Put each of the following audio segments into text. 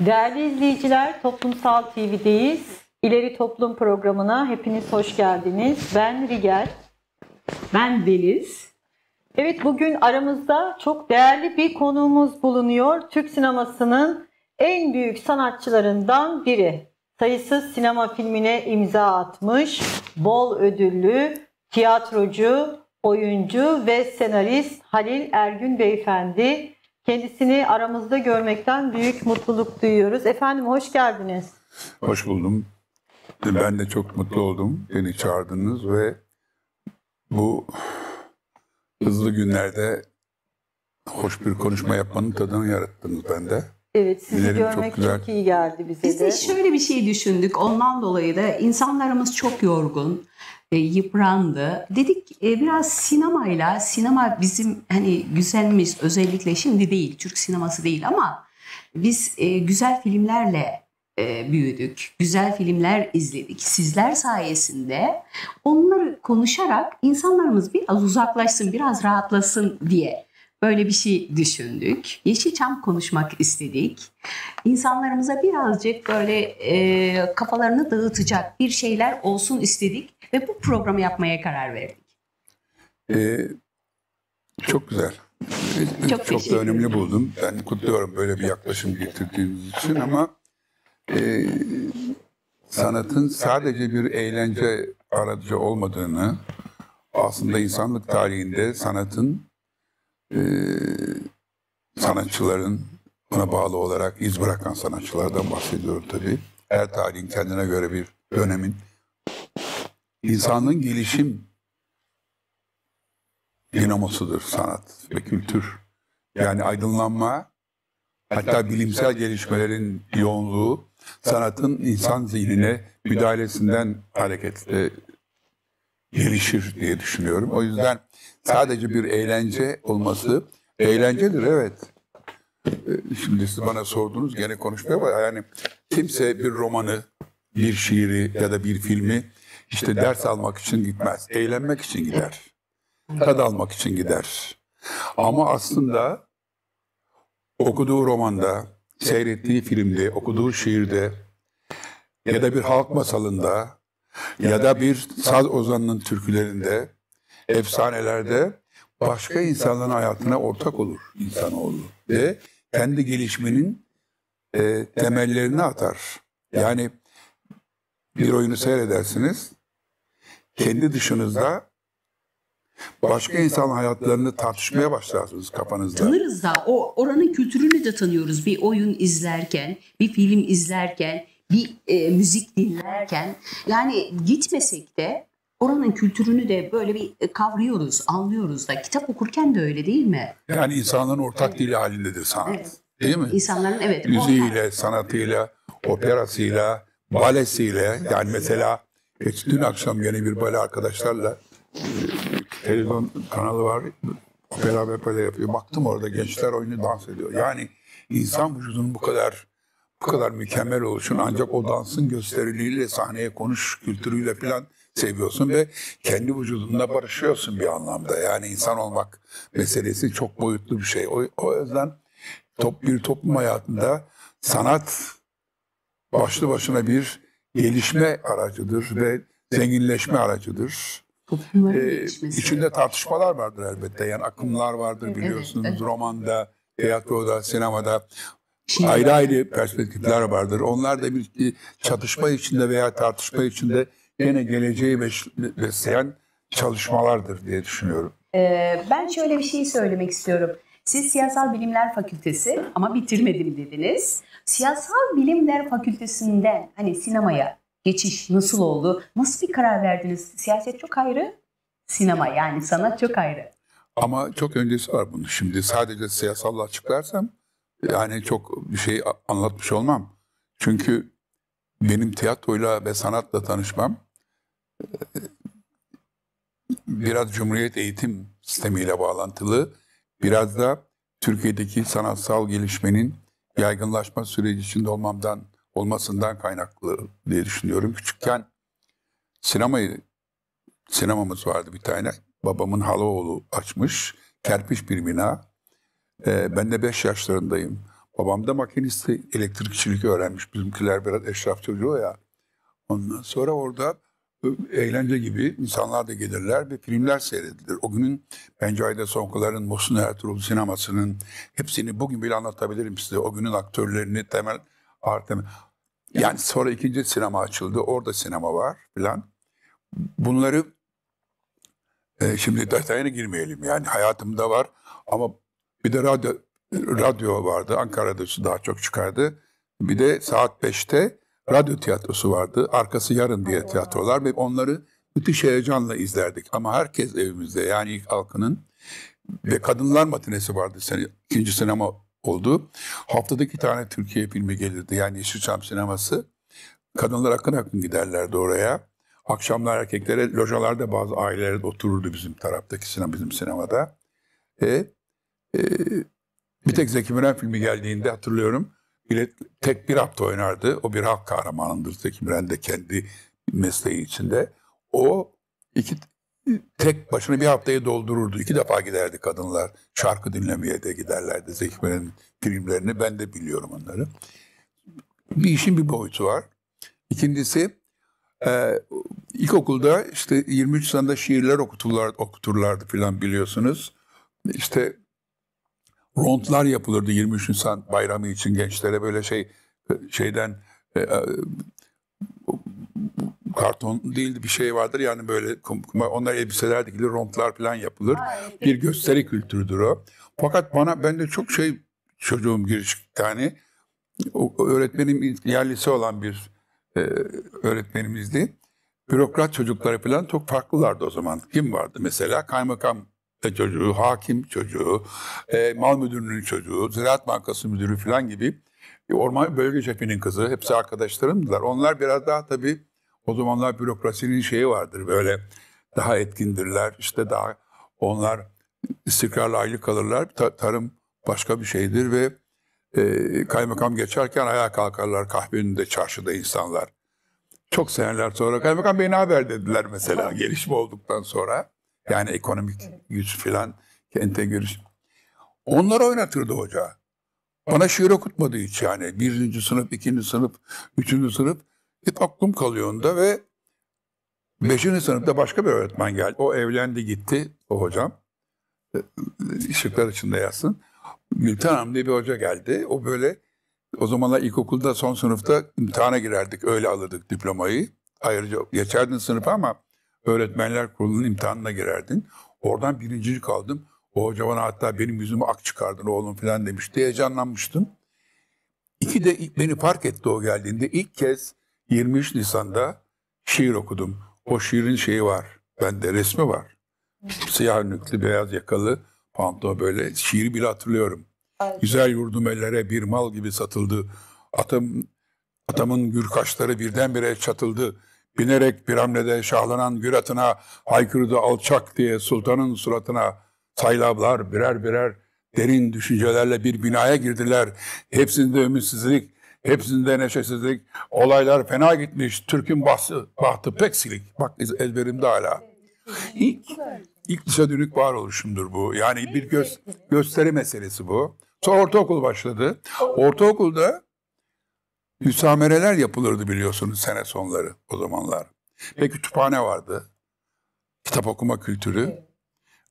Değerli izleyiciler, Toplumsal TV'deyiz. İleri Toplum programına hepiniz hoş geldiniz. Ben Rigel. Ben Deliz. Evet bugün aramızda çok değerli bir konuğumuz bulunuyor. Türk sinemasının en büyük sanatçılarından biri. Sayısız sinema filmine imza atmış, bol ödüllü, tiyatrocu, oyuncu ve senarist Halil Ergün Beyefendi. Kendisini aramızda görmekten büyük mutluluk duyuyoruz. Efendim hoş geldiniz. Hoş buldum. Ben de çok mutlu oldum. Beni çağırdınız ve bu hızlı günlerde hoş bir konuşma yapmanın tadını yarattınız bende. Evet sizi Dilerim görmek çok, güzel. çok iyi geldi bize de. Biz de şöyle bir şey düşündük. Ondan dolayı da insanlarımız çok yorgun. E, yıprandı. Dedik e, biraz sinemayla, sinema bizim hani güzelmiş özellikle şimdi değil, Türk sineması değil ama biz e, güzel filmlerle büyüdük. Güzel filmler izledik. Sizler sayesinde onları konuşarak insanlarımız biraz uzaklaşsın, biraz rahatlasın diye Böyle bir şey düşündük. Yeşilçam konuşmak istedik. İnsanlarımıza birazcık böyle e, kafalarını dağıtacak bir şeyler olsun istedik ve bu programı yapmaya karar verdik. Ee, çok güzel. Çok, çok da önemli buldum. Ben kutluyorum böyle bir yaklaşım getirdiğiniz için ama e, sanatın sadece bir eğlence aracı olmadığını, aslında insanlık tarihinde sanatın e, sanatçıların buna bağlı olarak iz bırakan sanatçılardan bahsediyorum tabii. Her tarihin kendine göre bir dönemin insanlığın gelişim dinamosudur sanat ve kültür. Yani aydınlanma hatta bilimsel gelişmelerin yoğunluğu sanatın insan zihnine müdahalesinden hareketle gelişir diye düşünüyorum. O yüzden Sadece bir eğlence olması eğlencedir evet. Ee, şimdi siz bana sordunuz gene konuşmaya var. Yani kimse bir romanı, bir şiiri ya da bir filmi işte ders almak için gitmez. Eğlenmek için gider. Tad almak için gider. Ama aslında okuduğu romanda, seyrettiği filmde, okuduğu şiirde ya da bir halk masalında ya da bir saz ozanının türkülerinde efsanelerde başka insanların hayatına ortak olur insanoğlu. Ve kendi gelişmenin e, temellerini atar. Yani bir oyunu seyredersiniz. Kendi dışınızda Başka insan hayatlarını tartışmaya başlarsınız kafanızda. Tanırız da o oranın kültürünü de tanıyoruz. Bir oyun izlerken, bir film izlerken, bir e, müzik dinlerken. Yani gitmesek de oranın kültürünü de böyle bir e, kavruyoruz, anlıyoruz da. Kitap okurken de öyle değil mi? Yani insanların ortak dili halindedir sanat. Evet. Değil mi? İnsanların evet. Müziğiyle, ortak. sanatıyla, operasıyla, balesiyle. Yani mesela hiç dün akşam yeni bir bale arkadaşlarla e, televizyon kanalı var. Opera ve bale yapıyor. Baktım orada gençler oyunu dans ediyor. Yani insan vücudunun bu kadar bu kadar mükemmel oluşun ancak o dansın gösteriliğiyle, sahneye konuş kültürüyle falan seviyorsun ve kendi vücudunda barışıyorsun bir anlamda. Yani insan olmak meselesi çok boyutlu bir şey. O, o yüzden top bir toplum hayatında sanat başlı başına bir gelişme aracıdır ve zenginleşme aracıdır. Ee, İçinde tartışmalar vardır elbette. Yani akımlar vardır biliyorsunuz. Evet, evet. Romanda, tiyatroda, sinemada ayrı ayrı perspektifler vardır. Onlar da bir çatışma içinde veya tartışma içinde yine geleceği besleyen çalışmalardır diye düşünüyorum. Ee, ben şöyle bir şey söylemek istiyorum. Siz Siyasal Bilimler Fakültesi ama bitirmedim dediniz. Siyasal Bilimler Fakültesi'nde hani sinemaya geçiş nasıl oldu? Nasıl bir karar verdiniz? Siyaset çok ayrı, sinema yani sanat çok ayrı. Ama çok öncesi var bunun. Şimdi sadece siyasalla açıklarsam yani çok bir şey anlatmış olmam. Çünkü benim tiyatroyla ve sanatla tanışmam biraz Cumhuriyet eğitim sistemiyle bağlantılı, biraz da Türkiye'deki sanatsal gelişmenin yaygınlaşma süreci içinde olmamdan olmasından kaynaklı diye düşünüyorum. Küçükken sinemayı sinemamız vardı bir tane. Babamın haloğlu açmış. kerpiş bir bina. Ee, ben de 5 yaşlarındayım. Babam da makinisti, elektrikçilik öğrenmiş. Bizimkiler biraz eşraf çocuğu ya. Ondan sonra orada eğlence gibi insanlar da gelirler ve filmler seyredilir. O günün bence Ayda Sonkular'ın, Muhsin Ertuğrul sinemasının hepsini bugün bile anlatabilirim size. O günün aktörlerini temel Artem. Yani, yani sonra ikinci sinema açıldı. Orada sinema var filan. Bunları e, şimdi detayına girmeyelim yani. Hayatımda var ama bir de radyo radyo vardı. Ankara'da daha çok çıkardı. Bir de saat 5'te radyo tiyatrosu vardı. Arkası yarın diye tiyatrolar ve onları müthiş heyecanla izlerdik. Ama herkes evimizde yani ilk halkının ve kadınlar matinesi vardı. Sene, ikinci sinema oldu. Haftadaki iki tane Türkiye filmi gelirdi. Yani Yeşilçam sineması. Kadınlar akın akın giderlerdi oraya. Akşamlar erkeklere lojalarda bazı ailelerde otururdu bizim taraftaki sinema, bizim sinemada. E, e, bir tek Zeki Müren filmi geldiğinde hatırlıyorum bilet, tek bir hafta oynardı. O bir halk kahramanıdır. Zeki Müren de kendi mesleği içinde. O iki tek başına bir haftayı doldururdu. İki defa giderdi kadınlar. Şarkı dinlemeye de giderlerdi. Zeki Müren'in filmlerini ben de biliyorum onları. Bir işin bir boyutu var. İkincisi e, ilkokulda işte 23 Nisan'da şiirler okuturlardı, okuturlardı filan biliyorsunuz. İşte Rondlar yapılırdı 23 Nisan bayramı için gençlere böyle şey e, şeyden e, e, karton değil bir şey vardır yani böyle onlar elbiseler dikilir, rondlar falan yapılır. Ay, bir gösteri kültürüdür o. Fakat bana ben de çok şey çocuğum giriş yani o, öğretmenim yerlisi olan bir e, öğretmenimizdi. Bürokrat çocukları falan çok farklılardı o zaman. Kim vardı mesela? Kaymakam e, çocuğu, hakim çocuğu, e, mal müdürünün çocuğu, Ziraat Bankası müdürü falan gibi e, orman bölge şefinin kızı. Hepsi arkadaşlarımdılar. Onlar biraz daha tabii o zamanlar bürokrasinin şeyi vardır böyle daha etkindirler. işte daha onlar istikrarlı aylık alırlar. Ta, tarım başka bir şeydir ve e, kaymakam geçerken ayağa kalkarlar kahvenin de çarşıda insanlar. Çok seneler sonra kaymakam bey ne haber dediler mesela gelişme olduktan sonra. Yani ekonomik yüz filan entegürist. Onları oynatırdı hoca. Bana şiir okutmadı hiç yani. Birinci sınıf, ikinci sınıf, üçüncü sınıf. Hep aklım kalıyor onda ve beşinci sınıfta başka bir öğretmen geldi. O evlendi gitti o hocam. Işıklar e, e, içinde yatsın. Gülten Hanım bir hoca geldi. O böyle o zamanlar ilkokulda son sınıfta imtihana girerdik. Öyle alırdık diplomayı. Ayrıca geçerdin sınıfa ama öğretmenler kurulunun imtihanına girerdin. Oradan birincilik aldım. O hoca bana hatta benim yüzümü ak çıkardın oğlum falan demişti. Heyecanlanmıştım. İki de beni fark etti o geldiğinde. ilk kez 23 Nisan'da şiir okudum. O şiirin şeyi var. Bende resmi var. Siyah nüklü, beyaz yakalı pantolon böyle. Şiiri bile hatırlıyorum. Güzel yurdum ellere bir mal gibi satıldı. Atım, atamın gür kaşları birdenbire çatıldı binerek bir hamlede şahlanan gür atına haykırdı alçak diye sultanın suratına saylablar birer birer derin düşüncelerle bir binaya girdiler. Hepsinde ümitsizlik, hepsinde neşesizlik, olaylar fena gitmiş, Türk'ün bahtı, bahtı pek silik. Bak ezberimde hala. İlk, ilk dışa dönük varoluşumdur bu. Yani bir göz, gösteri meselesi bu. Sonra ortaokul başladı. Ortaokulda Müsamereler yapılırdı biliyorsunuz sene sonları o zamanlar. Ve kütüphane vardı. Kitap okuma kültürü.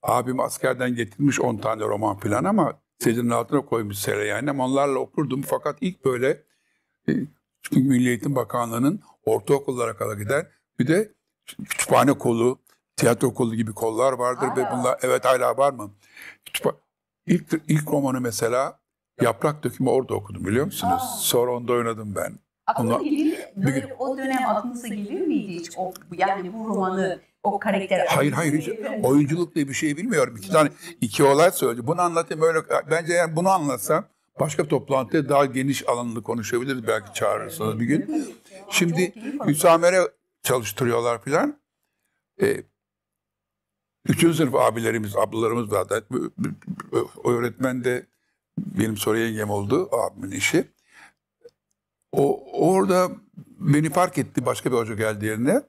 Abim askerden getirmiş 10 tane roman falan ama sedinin altına koymuş sere yani. Onlarla okurdum fakat ilk böyle çünkü e, Milli Eğitim Bakanlığı'nın ortaokullara kadar giden bir de kütüphane kolu, tiyatro kolu gibi kollar vardır hala. ve bunlar evet hala var mı? Kütüphane, ilk, ilk romanı mesela Yaprak dökümü orada okudum biliyor musunuz? Aa. Sonra onda oynadım ben. Aklına Onlar, gelir, böyle o dönem aklınıza gelir miydi hiç o, yani bu romanı, o karakter? Hayır hayır hiç oyunculuk diye bir şey bilmiyorum. İki tane iki olay söyledi. Bunu anlatayım öyle. Bence yani bunu anlatsam başka bir toplantıda daha geniş alanlı konuşabiliriz belki çağırırsanız bir gün. Şimdi müsamere çalıştırıyorlar filan. Ee, üçüncü sınıf abilerimiz, ablalarımız var. Öğretmen de benim sonra yengem oldu abimin işi. O, orada beni fark etti başka bir hoca geldi yerine.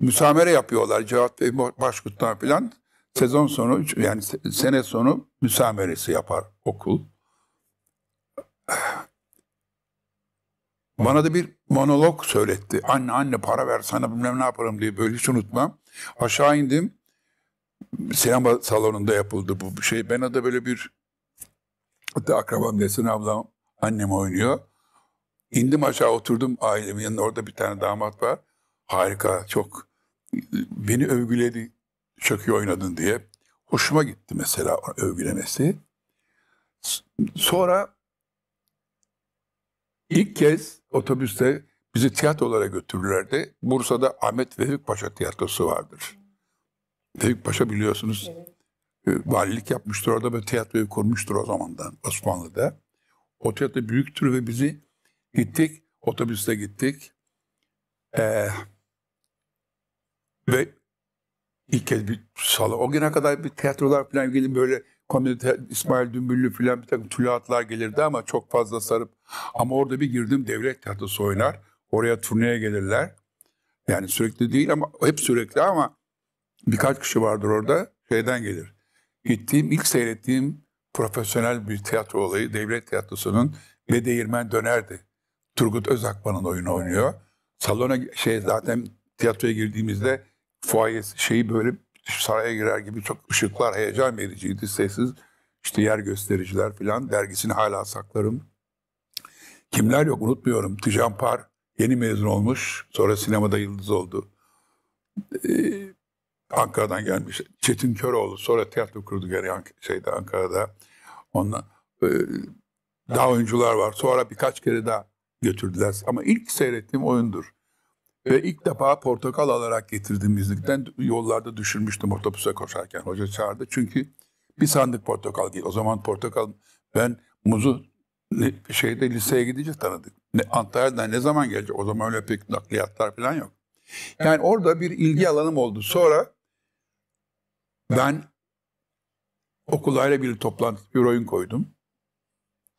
Müsamere yapıyorlar Cevat Bey Başkut'tan filan. Sezon sonu yani sene sonu müsameresi yapar okul. Bana da bir monolog söyletti. Anne anne para ver sana bilmem ne yaparım diye böyle hiç unutmam. Aşağı indim. Sinema salonunda yapıldı bu şey. Ben de böyle bir Hatta akrabam desin ablam annem oynuyor. İndim aşağı oturdum ailemin yanında orada bir tane damat var. Harika çok beni övgüledi çok iyi oynadın diye. Hoşuma gitti mesela övgülemesi. Sonra ilk kez otobüste bizi tiyatrolara götürürlerdi. Bursa'da Ahmet Vefik Paşa Tiyatrosu vardır. Vefik Paşa biliyorsunuz evet. Ee, valilik yapmıştır orada ve tiyatroyu kurmuştur o zamandan Osmanlı'da. O tiyatro büyüktür ve bizi gittik, otobüste gittik. Ee, ve ilk kez bir salı. O güne kadar bir tiyatrolar falan gelin böyle komedi İsmail Dümbüllü falan bir takım tuluatlar gelirdi ama çok fazla sarıp. Ama orada bir girdim devlet tiyatrosu oynar. Oraya turneye gelirler. Yani sürekli değil ama hep sürekli ama birkaç kişi vardır orada şeyden gelir gittiğim, ilk seyrettiğim profesyonel bir tiyatro olayı Devlet Tiyatrosu'nun ve değirmen Döner'di. Turgut Özakman'ın oyunu oynuyor. Salona şey zaten tiyatroya girdiğimizde fuayes şeyi böyle saraya girer gibi çok ışıklar heyecan vericiydi. Sessiz işte yer göstericiler falan dergisini hala saklarım. Kimler yok unutmuyorum. Tijan Par yeni mezun olmuş. Sonra sinemada yıldız oldu. Ee, Ankara'dan gelmiş. Çetin Köroğlu sonra tiyatro kurdu geri şeyde Ankara'da. Onunla e, daha oyuncular var. Sonra birkaç kere daha götürdüler. Ama ilk seyrettiğim oyundur. Ve ilk defa portakal alarak getirdim İznik'ten. Yollarda düşürmüştüm otobüse koşarken. Hoca çağırdı. Çünkü bir sandık portakal değil. O zaman portakal ben muzu şeyde liseye gidince tanıdık. Ne, Antalya'dan ne zaman gelecek? O zaman öyle pek nakliyatlar falan yok. Yani orada bir ilgi alanım oldu. Sonra ben okullarla bir toplantı, bir oyun koydum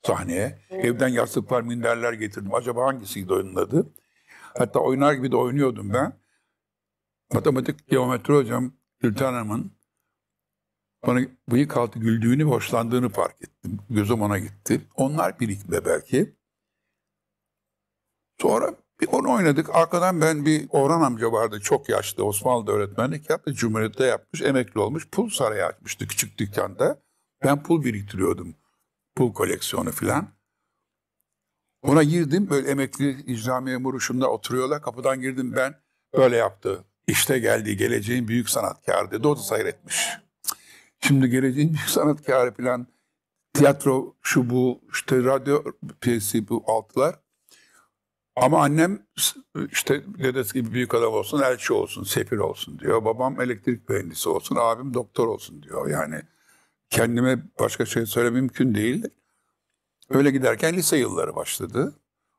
sahneye. Evden yastıklar, minderler getirdim. Acaba hangisiydi oyunun adı? Hatta oynar gibi de oynuyordum ben. Matematik geometri hocam Gülten Hanım'ın bana bıyık altı güldüğünü, hoşlandığını fark ettim. Gözüm ona gitti. Onlar birikme belki. Sonra bir onu oynadık. Arkadan ben bir Orhan amca vardı. Çok yaşlı. Osmanlı'da öğretmenlik yaptı. Cumhuriyet'te yapmış. Emekli olmuş. Pul sarayı açmıştı küçük dükkanda. Ben pul biriktiriyordum. Pul koleksiyonu filan. Ona girdim. Böyle emekli icra memuru şunda oturuyorlar. Kapıdan girdim ben. Böyle yaptı. İşte geldi geleceğin büyük sanatkarı dedi. O da seyretmiş. Şimdi geleceğin büyük sanatkarı filan tiyatro şu bu işte radyo piyesi bu altılar ama annem işte dedesi gibi büyük adam olsun, elçi olsun, sefil olsun diyor. Babam elektrik mühendisi olsun, abim doktor olsun diyor. Yani kendime başka şey söyleme mümkün değil. Öyle giderken lise yılları başladı.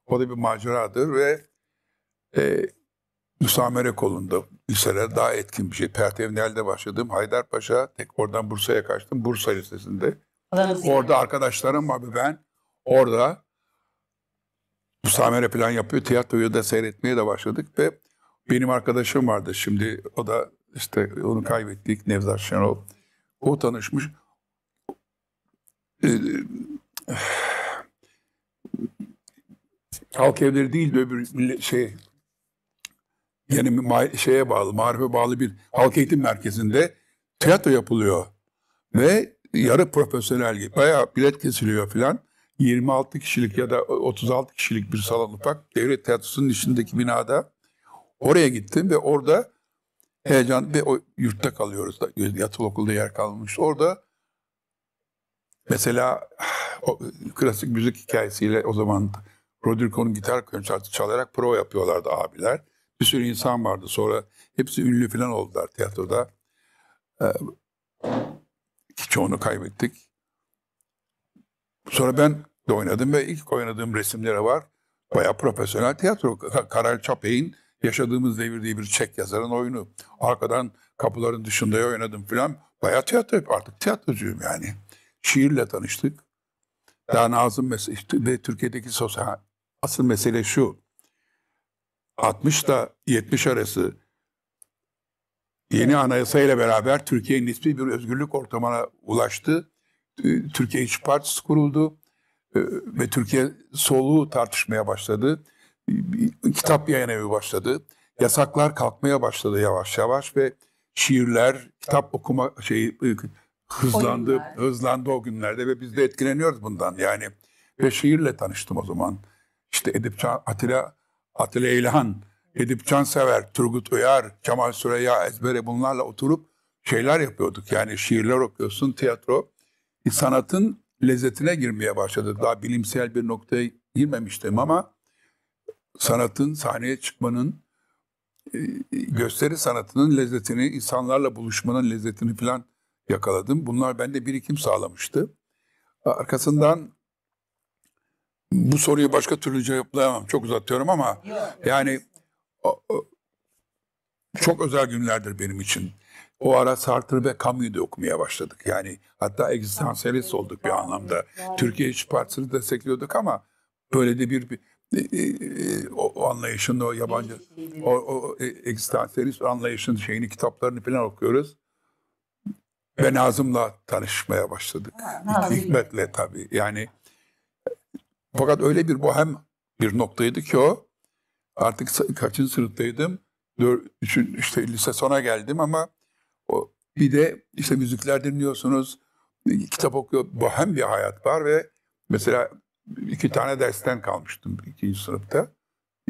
O da bir maceradır ve e, müsamere kolunda liseler daha etkin bir şey. Pertevnel'de başladım. Haydarpaşa, tek oradan Bursa'ya kaçtım. Bursa Lisesi'nde. Orada arkadaşlarım var ben. Orada Musamere falan yapıyor. Tiyatroyu da seyretmeye de başladık ve benim arkadaşım vardı şimdi. O da işte onu kaybettik Nevzat Şenol. O tanışmış. Ee, halk evleri değil de öbür şey yani şeye bağlı, marife bağlı bir halk eğitim merkezinde tiyatro yapılıyor. Ve yarı profesyonel gibi. Bayağı bilet kesiliyor filan. 26 kişilik ya da 36 kişilik bir salon ufak devlet tiyatrosunun içindeki binada oraya gittim ve orada heyecan ve o yurtta kalıyoruz da yatılı okulda yer kalmış. Orada mesela o, klasik müzik hikayesiyle o zaman Rodrigo'nun gitar konçerti çalarak prova yapıyorlardı abiler. Bir sürü insan vardı sonra hepsi ünlü falan oldular tiyatroda. Ee, ki çoğunu kaybettik. Sonra ben de oynadım ve ilk oynadığım resimlere var. Bayağı profesyonel tiyatro. Karel Çapey'in Yaşadığımız Devir diye bir Çek yazarın oyunu. Arkadan kapıların dışında oynadım filan. Bayağı tiyatro artık tiyatrocuyum yani. Şiirle tanıştık. Daha Nazım mesela ve Türkiye'deki sosyal asıl mesele şu. 60 ile 70 arası yeni anayasa ile beraber Türkiye'nin nispi bir özgürlük ortamına ulaştı. Ee, Türkiye İş Partisi kuruldu e, ve Türkiye soluğu tartışmaya başladı. Kitap yayın evi başladı. Yasaklar kalkmaya başladı yavaş yavaş ve şiirler, kitap okuma şey hızlandı, o hızlandı o günlerde ve biz de etkileniyoruz bundan yani. Ve şiirle tanıştım o zaman. İşte Edip Can, Atilla, Atilla İlhan, Edip Cansever, Turgut Uyar, Kemal Süreya, Ezbere bunlarla oturup şeyler yapıyorduk. Yani şiirler okuyorsun, tiyatro sanatın lezzetine girmeye başladı. Daha bilimsel bir noktaya girmemiştim ama sanatın, sahneye çıkmanın, e, gösteri sanatının lezzetini, insanlarla buluşmanın lezzetini falan yakaladım. Bunlar bende birikim sağlamıştı. Arkasından bu soruyu başka türlü cevaplayamam. Çok uzatıyorum ama yani çok özel günlerdir benim için. O ara Sartre ve Camus'u okumaya başladık. Yani hatta egzistansiyelist olduk bir anlamda. Türkiye İş Partisi'ni destekliyorduk ama böyle de bir, bir e, e, o, o anlayışın o yabancı o, o e, egzistansiyelist anlayışın şeyini kitaplarını falan okuyoruz. Ve Nazım'la tanışmaya başladık. Ha, Hikmet'le tabii. Yani fakat öyle bir bohem bir noktaydı ki o. Artık kaçın sınıftaydım? Dör, üçün, işte lise sona geldim ama bir de işte müzikler dinliyorsunuz, kitap okuyor. Bohem bir hayat var ve mesela iki tane dersten kalmıştım ikinci sınıfta.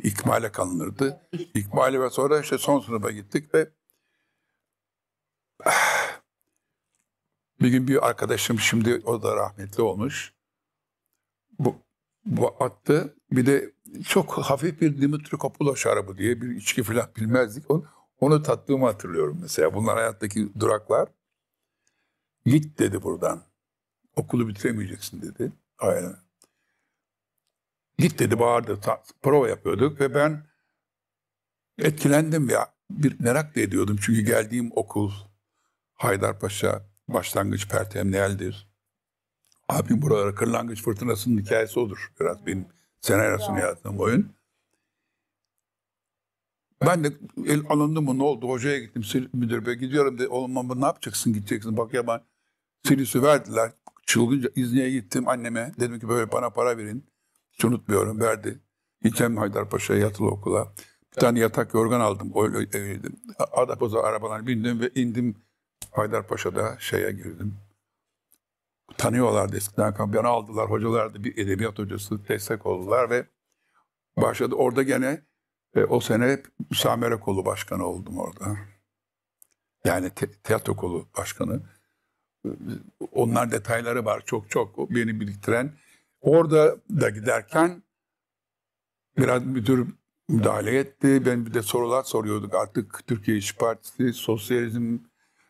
İkmale kalınırdı. İkmale ve sonra işte son sınıfa gittik ve bir gün bir arkadaşım şimdi o da rahmetli olmuş. Bu, bu attı. Bir de çok hafif bir Dimitri Coppola şarabı diye bir içki falan bilmezdik. Onu, onu tattığımı hatırlıyorum mesela. Bunlar hayattaki duraklar. Git dedi buradan. Okulu bitiremeyeceksin dedi. Aynen. Git dedi bağırdı. Prova yapıyorduk ve ben etkilendim ya. Bir merak da ediyordum. Çünkü geldiğim okul Haydarpaşa başlangıç pertemniyeldir. Abim buralara kırlangıç fırtınasının hikayesi olur. Biraz benim senaryosunu yazdığım oyun. Ben de el alındı mı ne oldu? Hocaya gittim müdür bey gidiyorum dedi. Oğlum ama ne yapacaksın gideceksin? Bak ya ben silüsü verdiler. Çılgınca İzni'ye gittim anneme. Dedim ki böyle bana para verin. Hiç unutmuyorum verdi. Gideceğim Haydarpaşa'ya yatılı okula. Bir tane yatak yorgan aldım. Öyle evliydim. Adapoza arabadan bindim ve indim Haydarpaşa'da şeye girdim. Tanıyorlardı eskiden kamyonu aldılar. Hocalardı bir edebiyat hocası destek oldular ve başladı. Orada gene e, o sene müsamere kolu başkanı oldum orada. Yani te, tiyatro kolu başkanı. E, onlar detayları var çok çok beni biriktiren. Orada da giderken biraz müdür müdahale etti. Ben bir de sorular soruyorduk artık Türkiye İş Partisi, sosyalizm,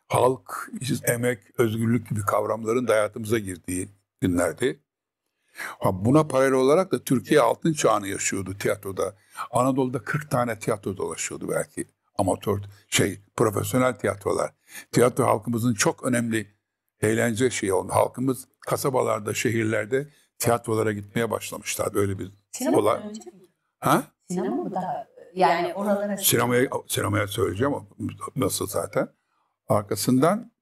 halk, emek, özgürlük gibi kavramların da hayatımıza girdiği günlerdi. Ha buna paralel olarak da Türkiye altın çağını yaşıyordu tiyatroda. Anadolu'da 40 tane tiyatro dolaşıyordu belki. Amatör şey profesyonel tiyatrolar. Tiyatro halkımızın çok önemli eğlence şeyi oldu. Halkımız kasabalarda, şehirlerde tiyatrolara gitmeye başlamışlar. Böyle bir Sinema olay. Ha? Sinema mı daha? E, yani oralara... Sinemaya, sinemaya söyleyeceğim. Nasıl zaten. Arkasından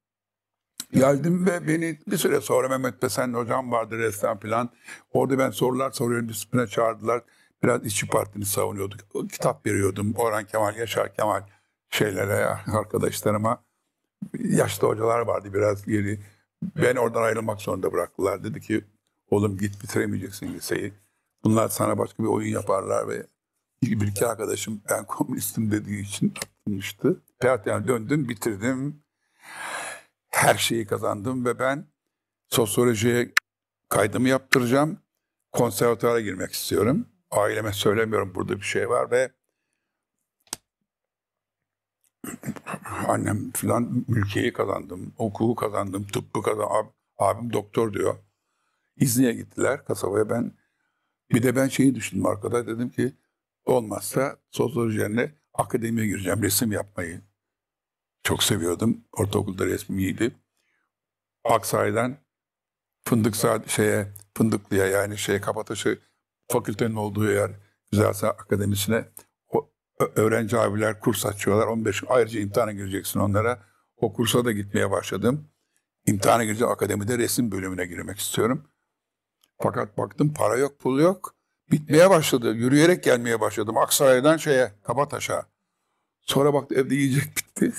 Geldim ve beni bir süre sonra Mehmet Besen hocam vardı ressam falan. Orada ben sorular soruyorum disipline çağırdılar. Biraz işçi partini savunuyorduk. Kitap veriyordum Orhan Kemal, Yaşar Kemal şeylere, arkadaşlarıma. Yaşlı hocalar vardı biraz geri. Ben oradan ayrılmak zorunda bıraktılar. Dedi ki oğlum git bitiremeyeceksin liseyi. Bunlar sana başka bir oyun yaparlar ve bir iki arkadaşım ben komünistim dediği için atılmıştı. Hayat yani döndüm bitirdim her şeyi kazandım ve ben sosyolojiye kaydımı yaptıracağım. Konservatuara girmek istiyorum. Aileme söylemiyorum burada bir şey var ve annem filan ülkeyi kazandım, okulu kazandım, tıbbı kazandım. Ab, abim doktor diyor. İzni'ye gittiler kasabaya. Ben bir de ben şeyi düşündüm arkada. Dedim ki olmazsa sosyoloji yerine akademiye gireceğim resim yapmayı. Çok seviyordum. Ortaokulda resmiydi. Aksaray'dan Fındık saat şeye Fındıklı'ya yani şeye Kapataşı fakültenin olduğu yer Güzel Sanat Akademisi'ne o, öğrenci abiler kurs açıyorlar. 15 ayrıca imtihana gireceksin onlara. O kursa da gitmeye başladım. İmtihana gireceğim akademide resim bölümüne girmek istiyorum. Fakat baktım para yok pul yok. Bitmeye başladı. Yürüyerek gelmeye başladım. Aksaray'dan şeye Kabataş'a. Sonra baktı evde yiyecek bitti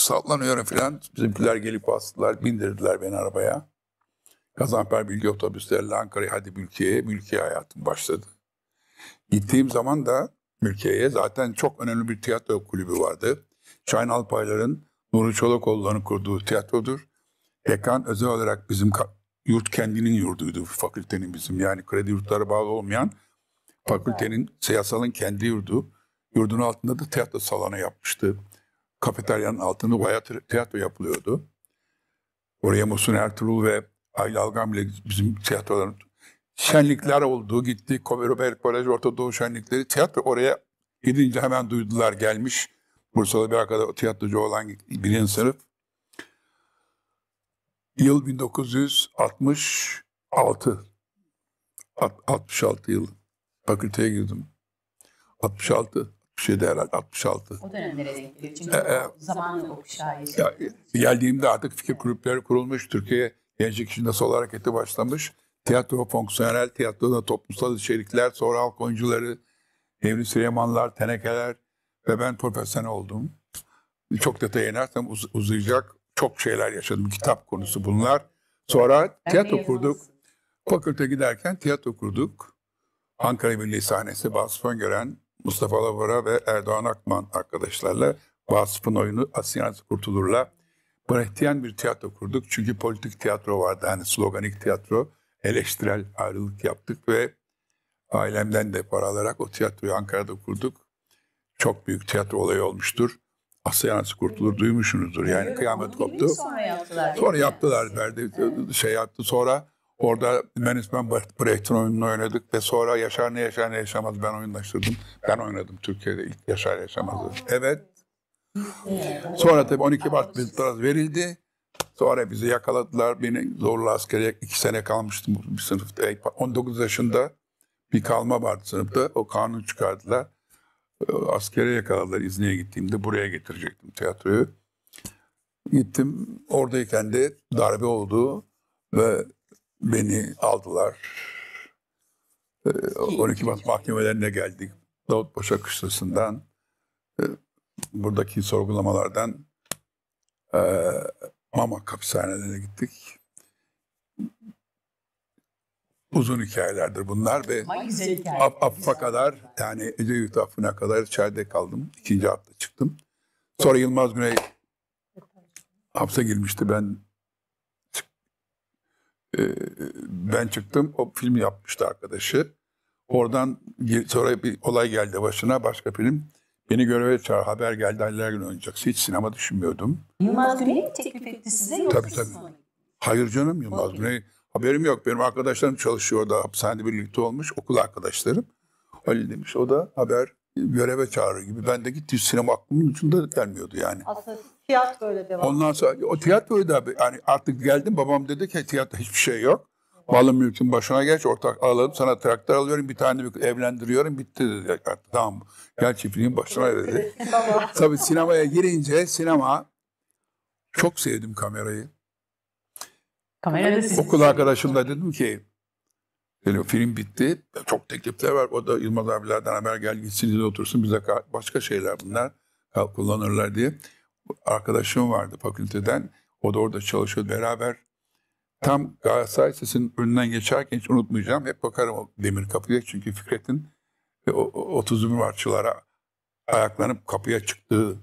sallanıyorum filan. Bizimkiler gelip bastılar, bindirdiler beni arabaya. Kazanper Bilgi otobüsleriyle Ankara'ya hadi Mülkiye, mülkiye hayatım başladı. Gittiğim zaman da mülkiyeye zaten çok önemli bir tiyatro kulübü vardı. Şahin Alpaylar'ın Nuri Çolakoğlu'nun kurduğu tiyatrodur. Dekan özel olarak bizim yurt kendinin yurduydu fakültenin bizim. Yani kredi yurtlara bağlı olmayan fakültenin, siyasalın kendi yurdu. Yurdun altında da tiyatro salonu yapmıştı kafeteryanın altında bayağı tiyatro yapılıyordu. Oraya Musun Ertuğrul ve Ali Algan bile bizim tiyatroların şenlikler oldu. Gitti Komerober Kolej Orta Doğu şenlikleri. Tiyatro oraya gidince hemen duydular gelmiş. Bursa'da bir arkadaş tiyatrocu olan birinci sınıf. Yıl 1966. 66 yıl. Fakülteye girdim. 66. 67 herhalde 66. O dönemlere denk geliyor. Çünkü ee, zamanla o kuşağı Geldiğimde artık fikir kulüpleri kurulmuş. Türkiye Gençlik için Nasıl Hareketi başlamış. Tiyatro fonksiyonel, tiyatroda toplumsal içerikler, sonra halk oyuncuları, Devri Süleymanlar, Tenekeler ve ben profesyonel oldum. Çok detaya inersem uz- uzayacak. Çok şeyler yaşadım. Kitap konusu bunlar. Sonra tiyatro kurduk. Fakülte giderken tiyatro kurduk. Ankara Milli Sahnesi Basfön Gören Mustafa Labora ve Erdoğan Akman arkadaşlarla Vasıf'ın oyunu Asyanet Kurtulur'la Brechtian bir tiyatro kurduk. Çünkü politik tiyatro vardı. yani sloganik tiyatro. Eleştirel ayrılık yaptık ve ailemden de para alarak o tiyatroyu Ankara'da kurduk. Çok büyük tiyatro olayı olmuştur. Asyanet Kurtulur duymuşsunuzdur. Yani kıyamet koptu. Sonra yaptılar. Sonra yaptılar. Verdi, şey yaptı. Sonra Orada Menisman Brecht'in oyununu oynadık ve sonra Yaşar Ne Yaşar Ne Yaşamaz ben oyunlaştırdım. Ben oynadım Türkiye'de ilk Yaşar Yaşamaz'ı. Evet. Sonra tabii 12 Mart biraz verildi. Sonra bizi yakaladılar. Beni zorla askere iki sene kalmıştım bir sınıfta. 19 yaşında bir kalma vardı sınıfta. O kanun çıkardılar. Ee, askere yakaladılar. izniye gittiğimde buraya getirecektim tiyatroyu. Gittim. Oradayken de darbe oldu ve beni aldılar. 12 ee, Mart mahkemelerine geldik. Davut Boşak Kışlasından, e, buradaki sorgulamalardan e, Mama hapishanelerine gittik. Uzun hikayelerdir bunlar ve af, affa kadar yani Ecevit affına kadar içeride kaldım. İkinci hafta çıktım. Sonra Yılmaz Güney hapse girmişti. Ben ee, ben çıktım o film yapmıştı arkadaşı. Oradan sonra bir olay geldi başına başka film. Beni göreve çağır haber geldi Ali gün oynayacak. Hiç sinema düşünmüyordum. Yılmaz Güney mi teklif etti size yoksa tabii, tabii. Hayır canım Yılmaz okay. Güney. Haberim yok. Benim arkadaşlarım çalışıyor orada hapishanede birlikte olmuş okul arkadaşlarım. Ali demiş o da haber göreve çağırır gibi. Ben de gitti sinema aklımın ucunda gelmiyordu yani. Aslında Tiyatroyla devam Ondan sonra o tiyatroyu abi, yani artık geldim babam dedi ki tiyatro hiçbir şey yok. Malım mülkün başına geç ortak alalım sana traktör alıyorum bir tane bir evlendiriyorum bitti dedi. Tamam gel çiftliğin başına dedi. Tabii sinemaya girince sinema çok sevdim kamerayı. Kamerada siz... Okul arkadaşımla dedim ki yani film bitti. Çok teklifler var. O da Yılmaz abilerden haber gel gitsin otursun. Bize başka şeyler bunlar kullanırlar diye arkadaşım vardı fakülteden. O da orada çalışıyordu beraber. Tam Galatasaray Sesi'nin önünden geçerken hiç unutmayacağım. Hep bakarım o demir kapıya. Çünkü Fikret'in 30 marçılara ayaklanıp kapıya çıktığı,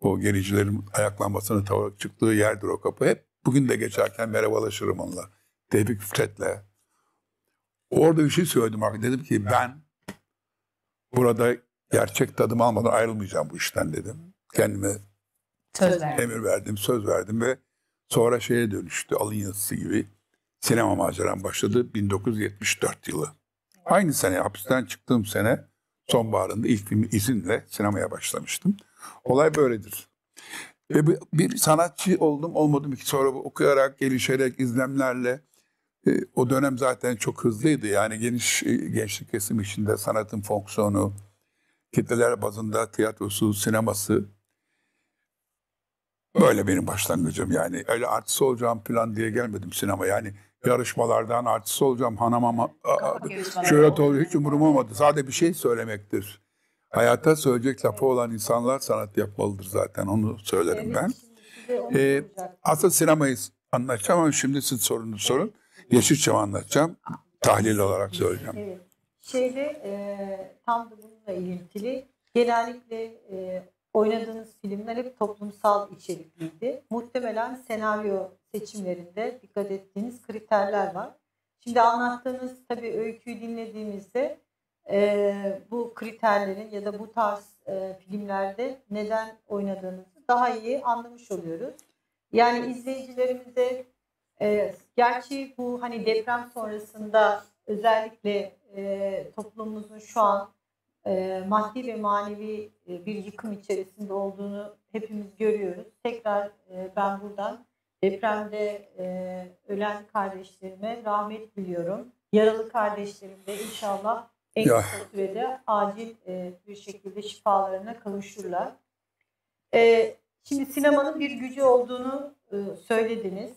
o gericilerin ayaklanmasını tavuk çıktığı yerdir o kapı. Hep bugün de geçerken merhabalaşırım onunla. Tevfik Fikret'le. Orada bir şey söyledim. Dedim ki ben burada gerçek tadımı almadan ayrılmayacağım bu işten dedim. Kendime söz verdim. emir verdim, söz verdim ve sonra şeye dönüştü alın yazısı gibi. Sinema maceram başladı 1974 yılı. Aynı sene hapisten çıktığım sene sonbaharında ilk izinle sinemaya başlamıştım. Olay böyledir. Ve bir sanatçı oldum olmadım ki sonra okuyarak, gelişerek, izlemlerle e, o dönem zaten çok hızlıydı. Yani geniş e, gençlik kesim içinde sanatın fonksiyonu, kitleler bazında tiyatrosu, sineması Böyle benim başlangıcım yani. Öyle artist olacağım plan diye gelmedim sinema. Yani yarışmalardan artist olacağım hanamama şöhret olacak hiç umurum olmadı. Sadece bir şey söylemektir. Hayata söyleyecek lafı olan insanlar sanat yapmalıdır zaten. Onu söylerim ben. Ee, aslında sinemayı anlatacağım ama şimdi siz sorunu sorun. Yeşilçam anlatacağım. Tahlil olarak söyleyeceğim. Evet. Şeyde e, tam da bununla ilgili genellikle e, Oynadığınız filmler hep toplumsal içerikliydi. Muhtemelen senaryo seçimlerinde dikkat ettiğiniz kriterler var. Şimdi anlattığınız tabii öyküyü dinlediğimizde e, bu kriterlerin ya da bu tarz e, filmlerde neden oynadığınızı daha iyi anlamış oluyoruz. Yani izleyicilerimize e, gerçi bu hani deprem sonrasında özellikle e, toplumumuzun şu an e, maddi ve manevi e, bir yıkım içerisinde olduğunu hepimiz görüyoruz. Tekrar e, ben buradan depremde e, ölen kardeşlerime rahmet diliyorum. Yaralı kardeşlerim de inşallah en kısa sürede acil e, bir şekilde şifalarına kavuşurlar. E, şimdi sinemanın bir gücü olduğunu e, söylediniz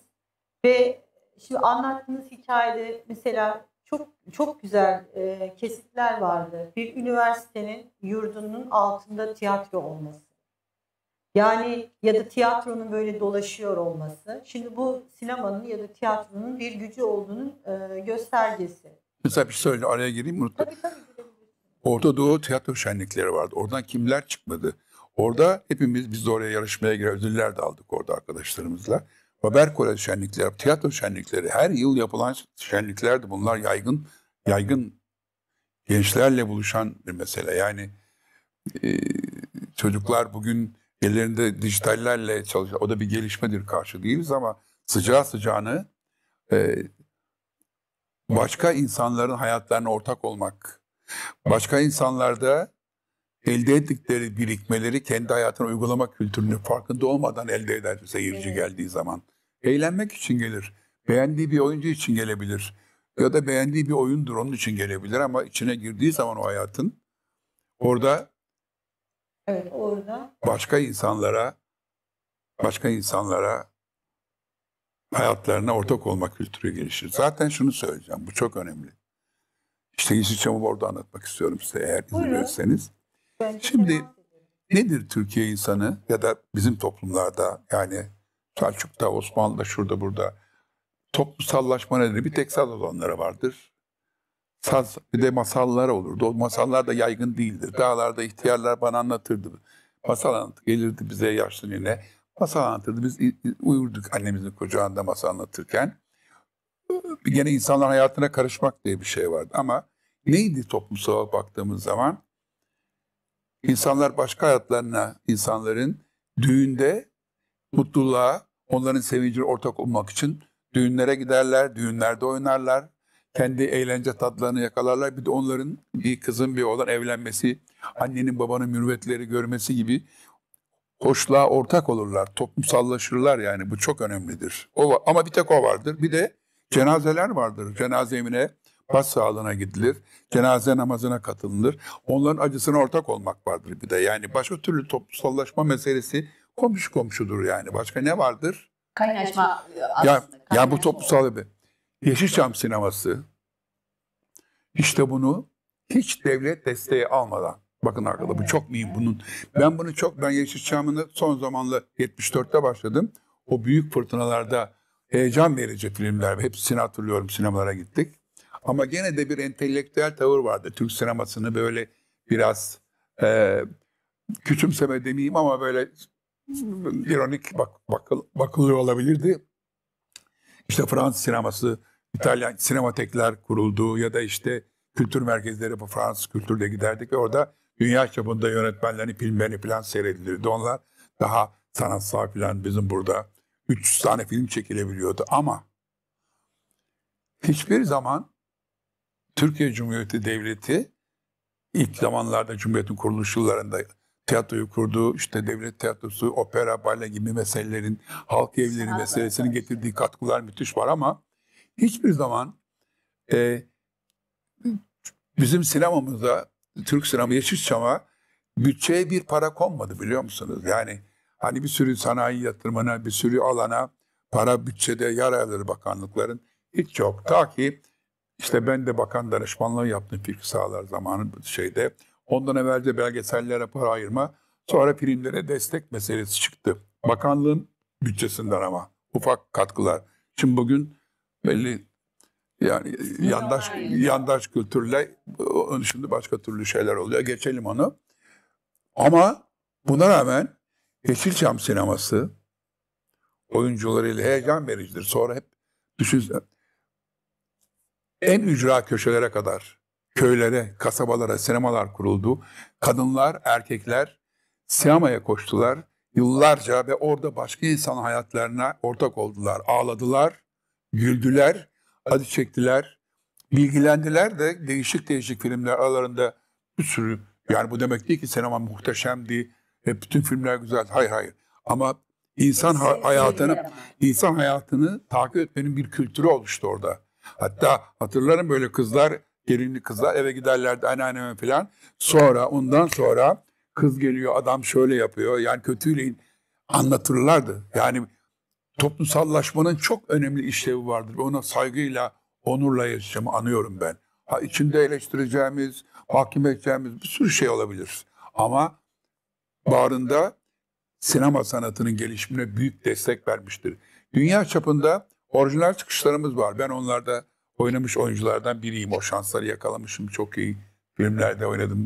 ve şimdi anlattığınız hikayede mesela çok çok güzel e, e, kesitler vardı. Bir üniversitenin yurdunun altında tiyatro olması. Yani ya da tiyatronun böyle dolaşıyor olması. Şimdi bu sinemanın ya da tiyatronun bir gücü olduğunun e, göstergesi. Mesela bir şey söyle araya gireyim mi? Tabii tabii. Orta Doğu tiyatro şenlikleri vardı. Oradan kimler çıkmadı? Orada hepimiz biz de oraya yarışmaya girer ödüller de aldık orada arkadaşlarımızla. Haberkole şenlikleri, tiyatro şenlikleri, her yıl yapılan şenliklerdi. Bunlar yaygın, yaygın gençlerle buluşan bir mesele. Yani e, çocuklar bugün ellerinde dijitallerle çalışıyor. O da bir gelişmedir karşı değiliz ama sıcağı sıcağını e, başka insanların hayatlarına ortak olmak, başka insanlarda elde ettikleri birikmeleri kendi hayatına uygulama kültürünü farkında olmadan elde eder seyirci evet. geldiği zaman. Eğlenmek için gelir. Beğendiği bir oyuncu için gelebilir. Ya da beğendiği bir oyundur onun için gelebilir ama içine girdiği zaman o hayatın orada evet, orada başka insanlara başka insanlara hayatlarına ortak olmak kültürü gelişir. Zaten şunu söyleyeceğim. Bu çok önemli. İşte İsviçre'mi orada anlatmak istiyorum size eğer izin verirseniz. Şimdi nedir Türkiye insanı ya da bizim toplumlarda yani Selçuk'ta, Osmanlı'da, şurada, burada toplumsallaşma nedeni bir tek saz olanlara vardır. Saz bir de masallar olurdu. O masallar da yaygın değildir. Dağlarda ihtiyarlar bana anlatırdı. Masal anlatırdı. Gelirdi bize yaşlı nene. Masal anlatırdı. Biz uyurduk annemizin kucağında masal anlatırken. Gene insanların hayatına karışmak diye bir şey vardı. Ama neydi toplumsal baktığımız zaman? İnsanlar başka hayatlarına, insanların düğünde mutluluğa, onların sevincine ortak olmak için düğünlere giderler, düğünlerde oynarlar. Kendi eğlence tatlarını yakalarlar. Bir de onların bir kızın bir oğlan evlenmesi, annenin babanın mürvetleri görmesi gibi hoşluğa ortak olurlar. Toplumsallaşırlar yani bu çok önemlidir. O var. Ama bir tek o vardır. Bir de cenazeler vardır. Cenaze evine baş sağlığına gidilir. Cenaze namazına katılınır. Onların acısına ortak olmak vardır bir de. Yani başka türlü toplumsallaşma meselesi komşu komşudur yani. Başka ne vardır? Kaynaşma Ya, ya bu toplumsal bir. Yeşilçam sineması İşte bunu hiç devlet desteği almadan Bakın arkada bu çok mühim bunun. Ben bunu çok ben Yeşilçam'ını son zamanla 74'te başladım. O büyük fırtınalarda heyecan verici filmler hepsini hatırlıyorum sinemalara gittik. Ama gene de bir entelektüel tavır vardı. Türk sinemasını böyle biraz e, küçümseme demeyeyim ama böyle ironik bak, bakıl, bakılıyor olabilirdi. İşte Fransız sineması, İtalyan sinematekler kuruldu ya da işte kültür merkezleri bu Fransız kültürde giderdik ve orada dünya çapında yönetmenlerin filmlerini falan seyredilirdi. Onlar daha sanatsal falan bizim burada 300 tane film çekilebiliyordu ama hiçbir zaman Türkiye Cumhuriyeti Devleti ilk zamanlarda Cumhuriyet'in kuruluş yıllarında tiyatroyu kurdu, işte devlet tiyatrosu, opera, bale gibi meselelerin, halk evleri Sanat meselesinin getirdiği katkılar müthiş var ama hiçbir zaman e, bizim sinemamıza, Türk sineması Yeşilçam'a bütçeye bir para konmadı biliyor musunuz? Yani hani bir sürü sanayi yatırımına, bir sürü alana para bütçede yer alır bakanlıkların. Hiç yok. Ta ki işte ben de bakan danışmanlığı yaptım Fikri Sağlar zamanı şeyde. Ondan evvel de belgesellere para ayırma. Sonra filmlere destek meselesi çıktı. Bakanlığın bütçesinden ama ufak katkılar. Şimdi bugün belli yani yandaş yandaş kültürle şimdi başka türlü şeyler oluyor. Geçelim onu. Ama buna rağmen Yeşilçam sineması oyuncularıyla heyecan vericidir. Sonra hep düşünsen en ücra köşelere kadar köylere, kasabalara sinemalar kuruldu. Kadınlar, erkekler sinemaya koştular yıllarca ve orada başka insan hayatlarına ortak oldular. Ağladılar, güldüler, acı çektiler, bilgilendiler de değişik değişik filmler aralarında bir sürü yani bu demek değil ki sinema muhteşemdi, hep bütün filmler güzel. Hayır hayır. Ama insan ha- hayatını insan hayatını takip etmenin bir kültürü oluştu orada. Hatta hatırlarım böyle kızlar gelinli kızlar eve giderlerdi anneanneme falan. Sonra ondan sonra kız geliyor adam şöyle yapıyor. Yani kötüyle anlatırlardı. Yani toplumsallaşmanın çok önemli işlevi vardır. Ona saygıyla, onurla yaşamı anıyorum ben. Ha, içinde eleştireceğimiz, hakim edeceğimiz bir sürü şey olabilir. Ama bağrında sinema sanatının gelişimine büyük destek vermiştir. Dünya çapında orijinal çıkışlarımız var. Ben onlarda oynamış oyunculardan biriyim. O şansları yakalamışım. Çok iyi filmlerde oynadım.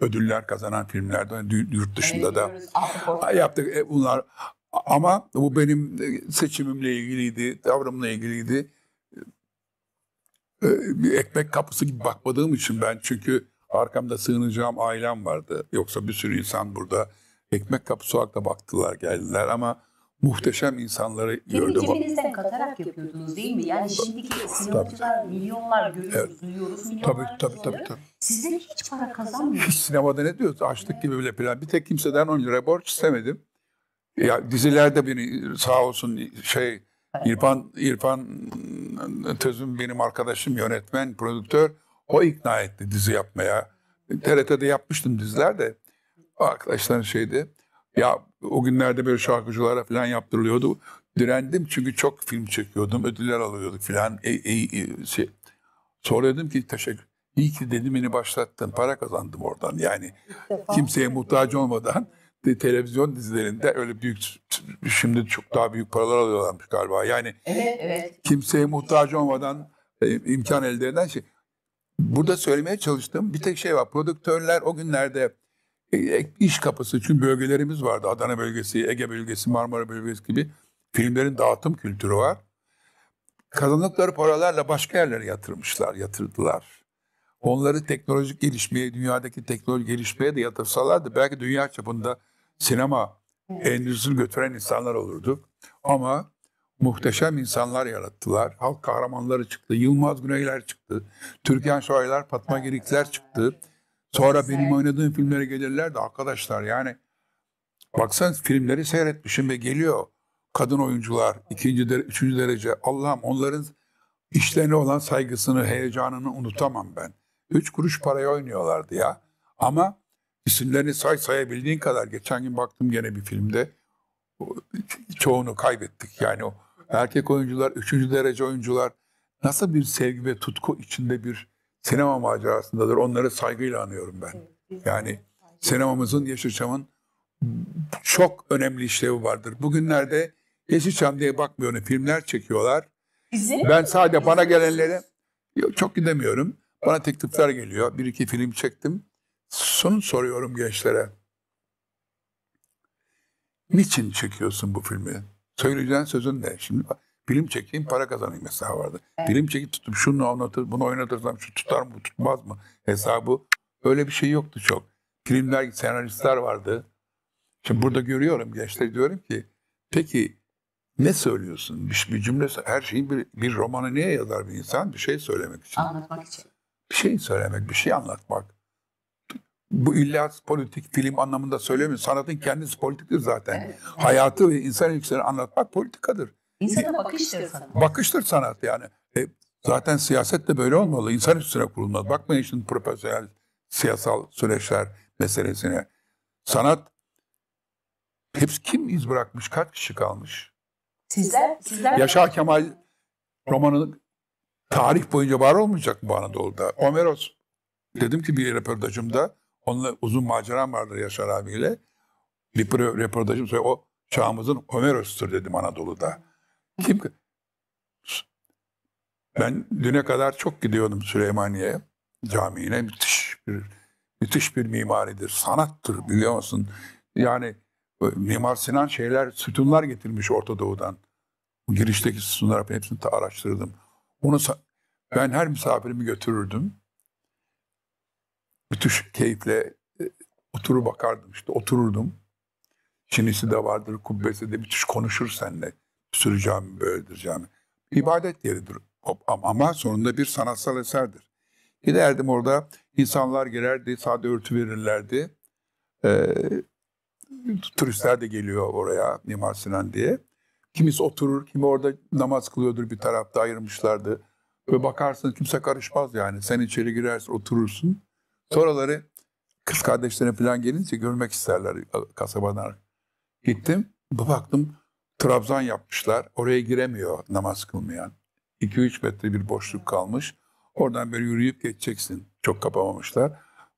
Ödüller kazanan filmlerde Yurt dışında da yaptık e, bunlar. Ama bu benim e, seçimimle ilgiliydi, tavrımla ilgiliydi. E, bir ekmek kapısı gibi bakmadığım için ben çünkü arkamda sığınacağım ailem vardı. Yoksa bir sürü insan burada ekmek kapısı olarak da baktılar geldiler ama muhteşem insanları Kendi gördüm. Kendi cebinizden katarak yapıyordunuz değil mi? Yani şimdiki sinemacılar milyonlar görüyoruz, evet. duyuyoruz, milyonlar tabii, tabii, tabii, tabii. Sizden hiç para kazanmıyor. Hiç sinemada ne diyoruz? Açlık gibi bile plan. Bir tek kimseden 10 lira borç istemedim. Ya dizilerde beni sağ olsun şey İrfan İrfan Tözüm benim arkadaşım yönetmen, prodüktör. O ikna etti dizi yapmaya. TRT'de yapmıştım diziler de. Arkadaşların şeydi. Ya o günlerde böyle şarkıcılara falan yaptırılıyordu. Direndim çünkü çok film çekiyordum. Ödüller alıyorduk falan. E, e, e, şey. Sonra dedim ki teşekkür. İyi ki dedim beni başlattın. Para kazandım oradan. Yani kimseye muhtaç olmadan de televizyon dizilerinde öyle büyük şimdi çok daha büyük paralar alıyorlarmış galiba. Yani kimseye muhtaç olmadan e, imkan elde eden şey. Burada söylemeye çalıştığım bir tek şey var. Prodüktörler o günlerde e, e, iş kapısı çünkü bölgelerimiz vardı. Adana bölgesi, Ege bölgesi, Marmara bölgesi gibi filmlerin dağıtım kültürü var. Kazandıkları paralarla başka yerlere yatırmışlar, yatırdılar. Onları teknolojik gelişmeye, dünyadaki teknoloji gelişmeye de yatırsalardı belki dünya çapında sinema endüstrisini götüren insanlar olurdu. Ama muhteşem insanlar yarattılar. Halk kahramanları çıktı, Yılmaz Güneyler çıktı, Türkan Şoraylar, Fatma Girikler çıktı. Sonra benim oynadığım filmlere gelirler de arkadaşlar yani baksan filmleri seyretmişim ve geliyor kadın oyuncular ikinci dere, üçüncü derece Allah'ım onların işlerine olan saygısını, heyecanını unutamam ben. Üç kuruş paraya oynuyorlardı ya. Ama isimlerini say sayabildiğin kadar. Geçen gün baktım gene bir filmde çoğunu kaybettik. Yani o erkek oyuncular, üçüncü derece oyuncular nasıl bir sevgi ve tutku içinde bir sinema macerasındadır. Onları saygıyla anıyorum ben. Yani sinemamızın, Yeşilçam'ın çok önemli işlevi vardır. Bugünlerde Yeşilçam diye bakmıyorum. Hani filmler çekiyorlar. ben sadece bana gelenlere çok gidemiyorum. Bana teklifler geliyor. Bir iki film çektim. Sonu soruyorum gençlere. Niçin çekiyorsun bu filmi? Söyleyeceğin sözün ne? Şimdi bak, Film çekeyim para kazanayım hesabı vardı. Evet. Film çekip tutup şunu anlatır, bunu oynatırsam şu tutar mı tutmaz mı hesabı. Öyle bir şey yoktu çok. Filmler, senaristler vardı. Şimdi burada görüyorum gençler diyorum ki peki ne söylüyorsun? Bir, bir cümle her şeyin bir, bir romanı niye yazar bir insan? Bir şey söylemek için. Anlatmak için. Bir şey söylemek, bir şey anlatmak. Bu illa politik film anlamında söylemiyorum. Sanatın kendisi politiktir zaten. Evet. Hayatı ve insan ilişkilerini anlatmak politikadır. İnsana bakıştır sanat. Bakıştır sanat yani. E, zaten siyaset de böyle olmalı. İnsan üstüne kurulmalı. Bakmayın şimdi profesyonel siyasal süreçler meselesine. Sanat hepsi kim iz bırakmış? Kaç kişi kalmış? Sizler, sizler Yaşar Kemal romanı tarih boyunca var olmayacak mı Anadolu'da? Homeros dedim ki bir röportajımda onunla uzun maceram vardır Yaşar abiyle. Bir röportajım söyle o çağımızın Homeros'tur dedim Anadolu'da. Kim? Ben düne kadar çok gidiyordum Süleymaniye Camii'ne. Müthiş bir müthiş bir mimaridir. Sanattır biliyor musun? Yani Mimar Sinan şeyler, sütunlar getirmiş Orta Doğu'dan. girişteki sütunlar hepsini ta araştırdım. Onu ben her misafirimi götürürdüm. Müthiş keyifle e, oturup bakardım işte otururdum. Çinisi de vardır, kubbesi de müthiş konuşur seninle sürü cami böyledir cami. İbadet yeridir ama sonunda bir sanatsal eserdir. Giderdim orada insanlar girerdi sade örtü verirlerdi. Ee, turistler de geliyor oraya Mimar Sinan diye. Kimisi oturur, kimi orada namaz kılıyordur bir tarafta ayırmışlardı. Ve bakarsın kimse karışmaz yani. Sen içeri girersin, oturursun. Sonraları kız kardeşlerine falan gelince görmek isterler kasabadan. Gittim, bir baktım Trabzan yapmışlar. Oraya giremiyor namaz kılmayan. 2-3 metre bir boşluk kalmış. Oradan böyle yürüyüp geçeceksin. Çok kapamamışlar.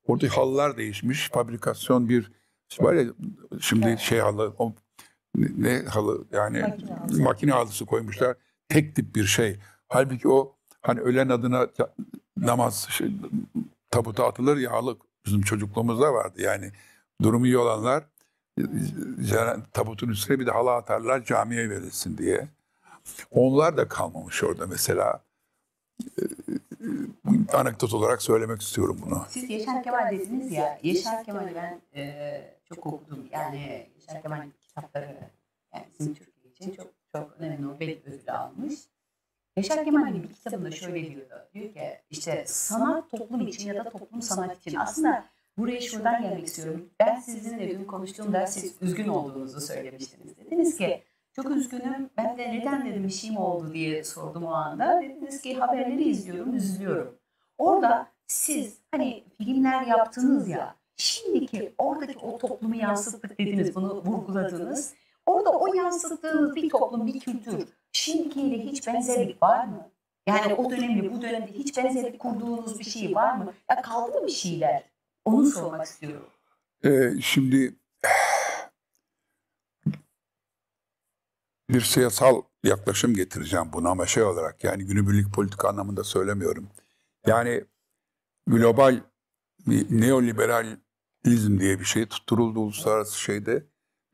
Orada hallar değişmiş. Fabrikasyon bir var ya şimdi şey halı o, ne halı yani makine, halısı. makine halısı koymuşlar. Tek tip bir şey. Halbuki o hani ölen adına namaz şey, tabuta atılır ya halı bizim çocukluğumuzda vardı yani. Durumu iyi olanlar tabutun üstüne bir de hala atarlar camiye verilsin diye. Onlar da kalmamış orada mesela. Ee, e, anekdot olarak söylemek istiyorum bunu. Siz Yaşar Kemal dediniz ya, Yaşar Kemal'i ben e, çok okudum. Yani Yaşar Kemal kitapları yani sizin Türkiye için çok çok önemli Nobel ödülü almış. Yaşar Kemal'in bir kitabında şöyle diyor Diyor ki işte sanat toplum için ya da toplum sanat için. Aslında Buraya şuradan gelmek istiyorum. Ben sizinle dün konuştuğumda siz üzgün olduğunuzu söylemiştiniz. Dediniz ki çok üzgünüm. Ben de neden dedim bir şey mi oldu diye sordum o anda. Dediniz ki haberleri izliyorum, üzülüyorum. Orada siz hani, hani filmler yaptınız ya. Şimdiki oradaki o toplumu yansıttık dediniz, bunu vurguladınız. Orada o yansıttığınız bir toplum, bir kültür, şimdikiyle hiç benzerlik var mı? Yani o dönemde, bu dönemde hiç benzerlik kurduğunuz bir şey, şey var mı? Ya kaldı mı bir şeyler? Onu sormak istiyorum. Ee, şimdi bir siyasal yaklaşım getireceğim buna ama şey olarak yani günübirlik politika anlamında söylemiyorum. Yani global neoliberalizm diye bir şey tutturuldu uluslararası şeyde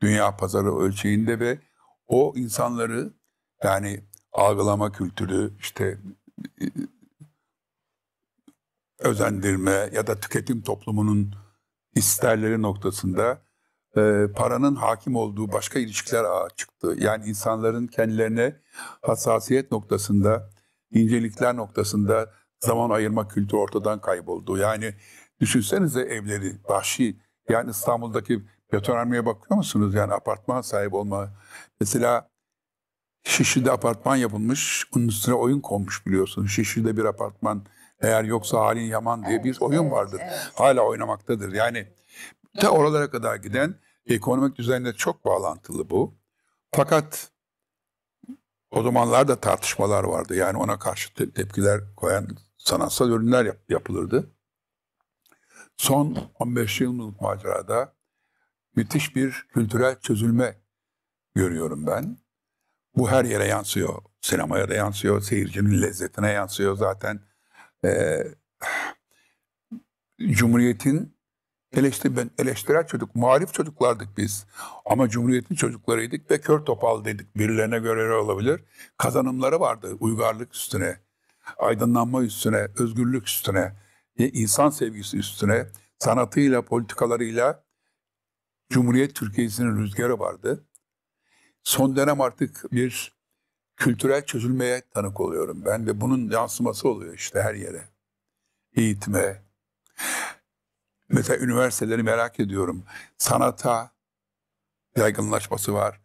dünya pazarı ölçeğinde ve o insanları yani algılama kültürü işte özendirme ya da tüketim toplumunun isterleri noktasında e, paranın hakim olduğu başka ilişkiler ağa çıktı. Yani insanların kendilerine hassasiyet noktasında, incelikler noktasında zaman ayırma kültürü ortadan kayboldu. Yani düşünsenize evleri, vahşi. Yani İstanbul'daki betonarmeye bakıyor musunuz? Yani apartman sahibi olma. Mesela Şişli'de apartman yapılmış, onun üstüne oyun konmuş biliyorsunuz. Şişli'de bir apartman eğer yoksa halin yaman diye evet, bir oyun evet, vardır. Evet. Hala oynamaktadır. Yani ta oralara kadar giden ekonomik düzenle çok bağlantılı bu. Fakat o zamanlarda tartışmalar vardı. Yani ona karşı te- tepkiler koyan sanatsal ürünler yap- yapılırdı. Son 15 yıllık macerada müthiş bir kültürel çözülme görüyorum ben. Bu her yere yansıyor. Sinemaya da yansıyor, seyircinin lezzetine yansıyor zaten e, Cumhuriyet'in eleştir, ben eleştirel çocuk, marif çocuklardık biz. Ama Cumhuriyet'in çocuklarıydık ve kör topal dedik. Birilerine göre olabilir. Kazanımları vardı uygarlık üstüne, aydınlanma üstüne, özgürlük üstüne, e, insan sevgisi üstüne, sanatıyla, politikalarıyla Cumhuriyet Türkiye'sinin rüzgarı vardı. Son dönem artık bir kültürel çözülmeye tanık oluyorum ben ve bunun yansıması oluyor işte her yere. Eğitime, mesela üniversiteleri merak ediyorum. Sanata yaygınlaşması var.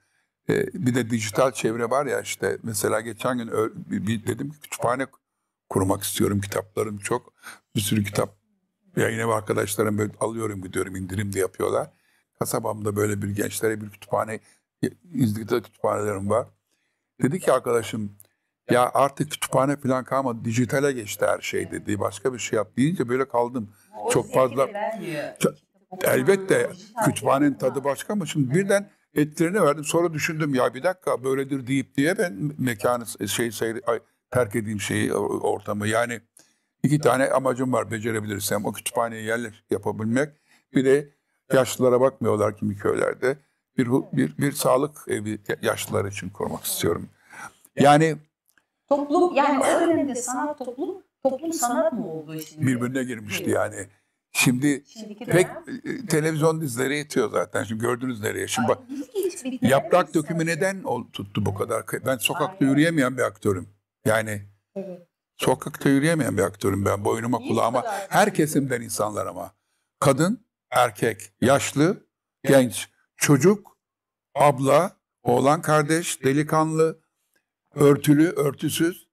Ee, bir de dijital çevre var ya işte mesela geçen gün bir dedim ki kütüphane kurmak istiyorum. Kitaplarım çok. Bir sürü kitap yayın arkadaşlarım böyle alıyorum gidiyorum indirim de yapıyorlar. Kasabamda böyle bir gençlere bir kütüphane e, İzmir'de kütüphanelerim var. Dedi ki arkadaşım ya artık kütüphane falan kalmadı. Dijitale geçti her şey dedi. Başka bir şey yap deyince böyle kaldım. O çok fazla. Çok, elbette kütüphanenin tadı başka mı? Şimdi birden etlerini verdim. Sonra düşündüm ya bir dakika böyledir deyip diye ben mekanı e, şey seyri, terk edeyim şeyi ortamı. Yani iki tane amacım var becerebilirsem o kütüphaneye yerleş yapabilmek. Bir de yaşlılara bakmıyorlar kimi köylerde bir bir bir sağlık evi yaşlılar için kurmak istiyorum. Yani toplum yani o dönemde sanat toplum toplum sanat mı oldu şimdi birbirine girmişti yani. Şimdi Şimdiki pek dönem, e, televizyon dizileri yetiyor zaten. Şimdi gördünüz nereye. Şimdi bak yaprak dökümü neden tuttu bu kadar? Ben sokakta Aynen. yürüyemeyen bir aktörüm. Yani evet. sokakta yürüyemeyen bir aktörüm ben. Boynuma kulağıma. Her kesimden insanlar ama. Kadın, erkek, yaşlı, genç çocuk, abla, oğlan kardeş, delikanlı, örtülü, örtüsüz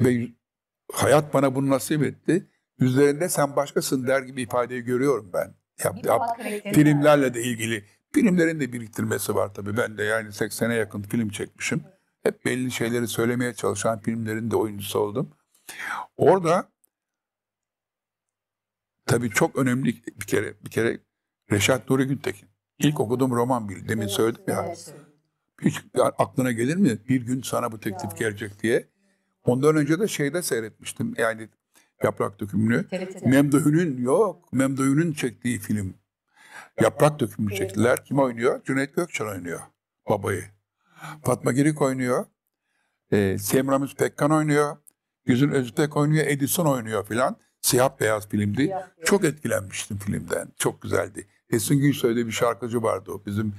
ve hayat bana bunu nasip etti. Üzerinde sen başkasın der gibi ifadeyi görüyorum ben. Yap, yap. Filmlerle de ilgili. Filmlerin de biriktirmesi var tabii. Ben de yani 80'e yakın film çekmişim. Hep belli şeyleri söylemeye çalışan filmlerin de oyuncusu oldum. Orada tabii çok önemli bir kere bir kere Reşat Nuri Güntekin. İlk okuduğum roman bir. Demin söyledim ya. Hiç aklına gelir mi bir gün sana bu teklif gelecek diye. Ondan önce de şeyde seyretmiştim. Yani Yaprak Dökümünü. Memduh'un yok. Memduh'un çektiği film. Yaprak Dökümünü çektiler. Kim oynuyor? Cüneyt Gökçen oynuyor. Babayı. Fatma Girik oynuyor. E, ee, Semramis Pekkan oynuyor. Güzün Özbek oynuyor. Edison oynuyor filan. Siyah beyaz filmdi. Siyah, Çok etkilenmiştim filmden. Çok güzeldi. Esin Günsoy'da bir şarkıcı vardı o. Bizim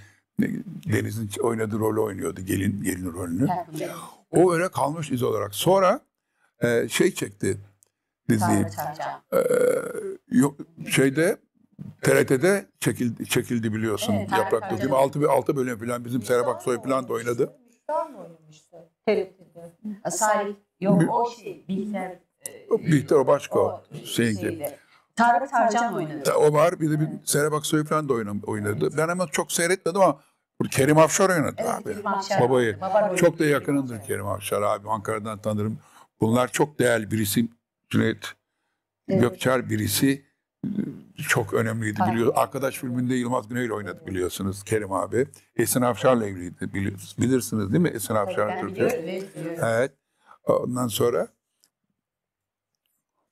Deniz'in oynadığı rolü oynuyordu. Gelin gelin rolünü. O öyle kalmış iz olarak. Sonra e, şey çekti diziyi. E, şeyde TRT'de çekildi, çekildi biliyorsun evet, Yaprak Dökümü. 6, altı bölüm falan bizim Serap Soy falan da oynadı. Bihter mi oynamıştı? TRT'de. Salih. Yok o şey. Bihter. E, Bihter o başka o. Şeydi. Tarık Tarcan oynadı. O var. Bir de bir evet. Serap Aksoy falan da oynadı. Evet. Ben hemen çok seyretmedim ama Kerim Afşar oynadı evet, abi. Afşar. Babayı. Baba çok da yakınındır Kerim Afşar abi. Ankara'dan tanırım. Bunlar çok değerli. Birisi Cüneyt evet. Gökçer birisi çok önemliydi Aynen. biliyor. Arkadaş filminde Yılmaz Güney'le oynadı biliyorsunuz Kerim abi. Esin Afşar'la evliydi biliyorsunuz. Bilirsiniz değil mi Esin Afşar Türk'ü? Evet. Ondan sonra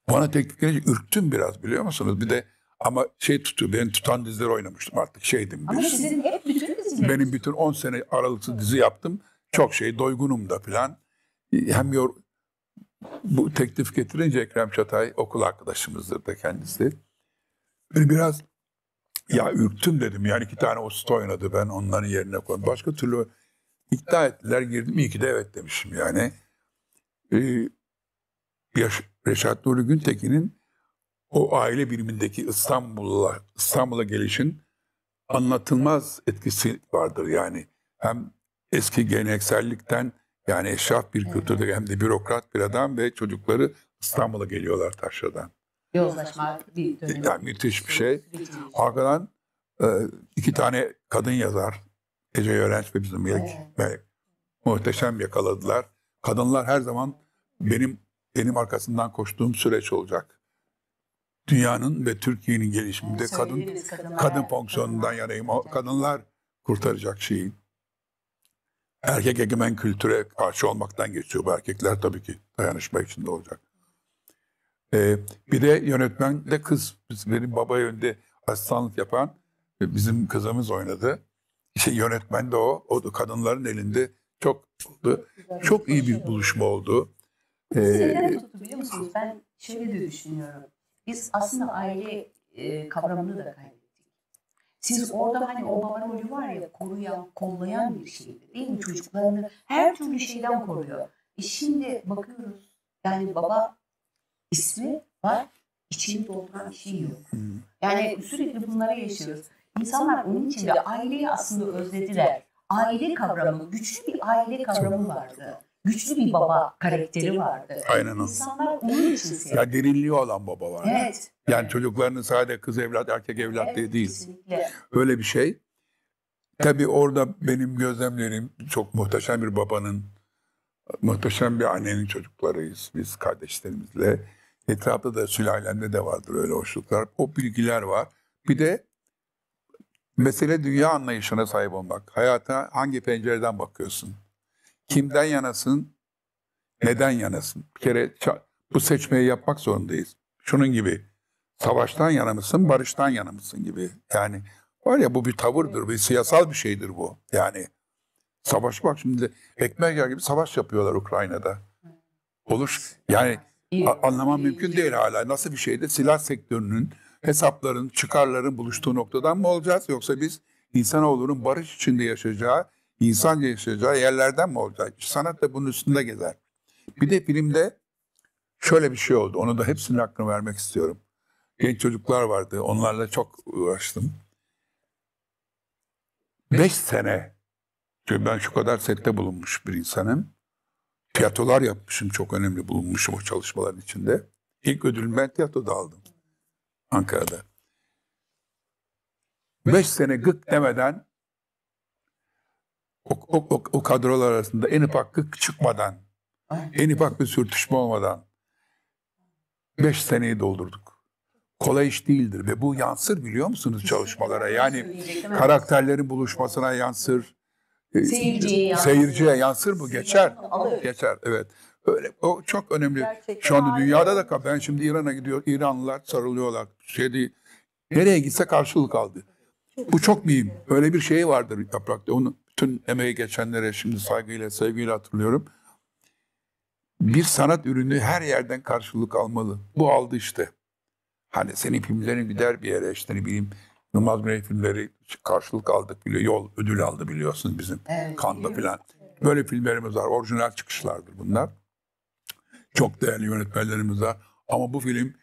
bana teklif gelince ürktüm biraz biliyor musunuz? Bir de ama şey tutuyor, ben tutan dizileri oynamıştım artık şeydim. Ama diyorsun. sizin hep bütün dizileriniz. Benim bütün 10 sene aralıksız dizi yaptım. Çok şey, doygunum da filan. Hem yor, bu teklif getirince Ekrem Çatay okul arkadaşımızdır da kendisi. Böyle biraz ya ürktüm dedim. Yani iki tane usta oynadı ben onların yerine koydum. Başka türlü ikna ettiler girdim. İyi ki de evet demişim yani. Ee, yaş Reşat Nuri Güntekin'in o aile birimindeki İstanbul'a İstanbul'a gelişin anlatılmaz etkisi vardır yani. Hem eski geleneksellikten yani eşraf bir kültürde hem de bürokrat bir adam ve çocukları İstanbul'a geliyorlar taşradan. Yozlaşma bir dönemi. Yani müthiş bir şey. Arkadan e, iki tane kadın yazar. Ece Yörenç ve bizim Melek. Evet. Melek. Muhteşem yakaladılar. Kadınlar her zaman benim benim arkasından koştuğum süreç olacak. Dünyanın ve Türkiye'nin gelişiminde kadın kadın fonksiyonundan yanayım. O kadınlar kurtaracak şeyi. Erkek egemen kültüre karşı olmaktan geçiyor. Bu erkekler tabii ki dayanışma içinde olacak. Ee, bir de yönetmen de kız. Biz, benim baba yönde asistanlık yapan e, bizim kızımız oynadı. İşte yönetmen de o. O da kadınların elinde çok oldu. Çok iyi bir buluşma oldu. Ee, e, tuttu biliyor musunuz? Ben şöyle de düşünüyorum. Biz aslında aile e, kavramını da kaybettik. Siz orada hani o baba rolü var ya koruyan, kollayan bir şeydi değil mi? Çocuklarını her türlü şeyden koruyor. E şimdi bakıyoruz yani baba ismi var, içini dolduran bir şey yok. Hmm. Yani sürekli bunlara yaşıyoruz. İnsanlar onun için de aileyi aslında özlediler. Aile kavramı, güçlü bir aile kavramı vardı güçlü bir baba karakteri vardı. Aynen o. İnsanlar onun için seviyor. Ya derinliği olan baba var. Evet. Yani çocuklarının sadece kız evlat, erkek evlat evet, diye değil. Kesinlikle. Öyle bir şey. Tabii orada benim gözlemlerim çok muhteşem bir babanın, muhteşem bir annenin çocuklarıyız biz kardeşlerimizle. Etrafta da sülalemde de vardır öyle hoşluklar. O bilgiler var. Bir de mesele dünya anlayışına sahip olmak. Hayata hangi pencereden bakıyorsun? Kimden yanasın? Neden yanasın? Bir kere bu seçmeyi yapmak zorundayız. Şunun gibi savaştan yana mısın, barıştan yana mısın gibi. Yani var ya bu bir tavırdır, bir siyasal bir şeydir bu. Yani savaş bak şimdi ekmek gibi savaş yapıyorlar Ukrayna'da. Olur. Yani anlamam mümkün değil hala. Nasıl bir şeyde silah sektörünün, hesapların, çıkarların buluştuğu noktadan mı olacağız? Yoksa biz insanoğlunun barış içinde yaşayacağı İnsan yaşayacağı yerlerden mi olacak? Sanat da bunun üstünde gezer. Bir de filmde şöyle bir şey oldu. Onu da hepsinin hakkını vermek istiyorum. Genç çocuklar vardı. Onlarla çok uğraştım. Beş sene çünkü ben şu kadar sette bulunmuş bir insanım. Tiyatrolar yapmışım. Çok önemli bulunmuşum o çalışmaların içinde. İlk ödülümü ben tiyatroda aldım. Ankara'da. Beş sene gık demeden o, o, o, o kadrolar arasında en ufaklık çıkmadan, en ufak bir sürtüşme olmadan beş seneyi doldurduk. Kolay iş değildir ve bu yansır biliyor musunuz çalışmalara? Yani karakterlerin buluşmasına yansır, e, seyirciye yansır, seyirciye yansır bu geçer, geçer evet. Öyle, o çok önemli. Gerçekten Şu anda dünyada da ben şimdi İran'a gidiyor, İranlılar sarılıyorlar. Şeydi, nereye gitse karşılık aldı. Bu çok mühim. Öyle bir şey vardır yaprakta. Onu Tüm emeği geçenlere şimdi saygıyla, sevgiyle hatırlıyorum. Bir sanat ürünü her yerden karşılık almalı. Bu aldı işte. Hani senin filmlerin gider bir yere işte ne bileyim Yılmaz Güney filmleri karşılık aldık biliyor, yol ödül aldı biliyorsun bizim evet, kanda filan. Böyle filmlerimiz var. Orijinal çıkışlardır bunlar. Çok değerli yönetmenlerimiz var. Ama bu film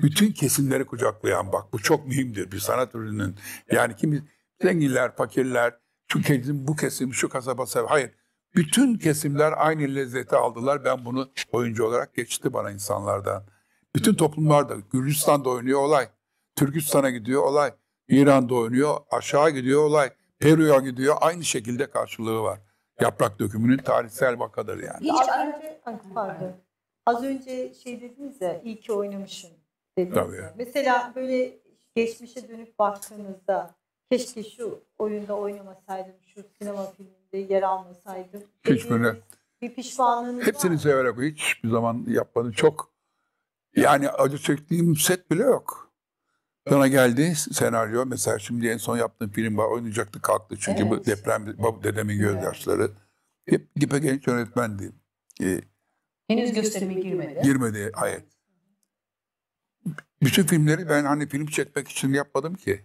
bütün kesimleri kucaklayan bak bu çok mühimdir bir sanat ürününün. Yani kimi zenginler, fakirler, şu kesim, bu kesim, şu kasaba sev. Hayır. Bütün kesimler aynı lezzeti aldılar. Ben bunu oyuncu olarak geçti bana insanlardan. Bütün toplumlarda. Gürcistan'da oynuyor olay. Türkistan'a gidiyor olay. İran'da oynuyor. Aşağı gidiyor olay. Peru'ya gidiyor. Aynı şekilde karşılığı var. Yaprak dökümünün tarihsel vakadır yani. Hiç önce, pardon. Az önce şey dediniz ya, iyi ki oynamışım dediniz. Tabii. Mesela böyle geçmişe dönüp baktığınızda keşke şu oyunda oynamasaydım, şu sinema filminde yer almasaydım. Hiç böyle. Bir pişmanlığınız Hepsini severek hiç bir zaman yapmadım. Çok yani acı çektiğim set bile yok. Sonra geldi senaryo. Mesela şimdi en son yaptığım film var. Oynayacaktı kalktı. Çünkü evet. bu deprem, bu dedemin gözyaşları. Evet. Hep gipe genç yönetmendi. Ee, Henüz gösterime girmedi. Girmedi, hayır. Bütün filmleri ben hani film çekmek için yapmadım ki.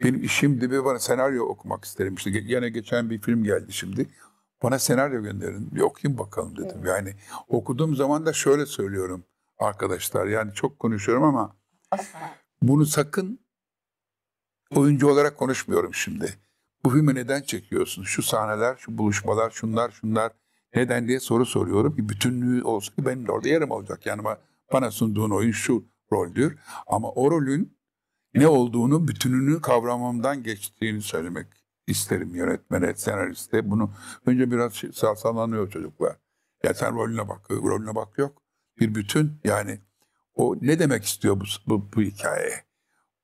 Benim şimdi bir bana senaryo okumak isterim. İşte yine geçen bir film geldi şimdi. Bana senaryo gönderin. Bir okuyayım bakalım dedim. Evet. Yani okuduğum zaman da şöyle söylüyorum arkadaşlar. Yani çok konuşuyorum ama bunu sakın oyuncu olarak konuşmuyorum şimdi. Bu filmi neden çekiyorsun? Şu sahneler, şu buluşmalar, şunlar, şunlar. Neden diye soru soruyorum ki bütünlüğü olsun ki benim de orada yerim olacak. Yani bana sunduğun oyun şu roldür. Ama o rolün ne olduğunu, bütününü kavramamdan geçtiğini söylemek isterim yönetmene, senariste. Bunu önce biraz şey, çocuklar. Ya sen rolüne bak, rolüne bak yok. Bir bütün yani o ne demek istiyor bu, bu, bu hikaye?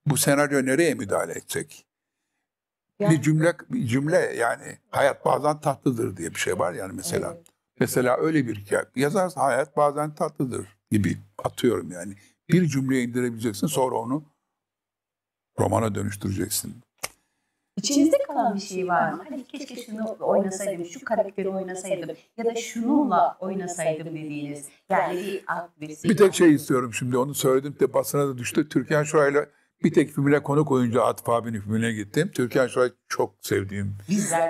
Bu senaryo nereye müdahale edecek? Yani. Bir cümle bir cümle yani hayat bazen tatlıdır diye bir şey var yani mesela. Evet. Mesela öyle bir hikaye. yazarsın hayat bazen tatlıdır gibi atıyorum yani. Bir cümleye indirebileceksin sonra onu romana dönüştüreceksin. İçinizde kalan bir şey, şey var mı? Hani, hani keşke şunu oynasaydım, şu karakteri oynasaydım ya da şununla oynasaydım dediğiniz. Yani bir Bir tek şey istiyorum şimdi onu söyledim de basına da düştü. Türkan Şoray'la bir tek filmine konuk oyuncu Atıf abinin filmine gittim. Türkan Şoray çok sevdiğim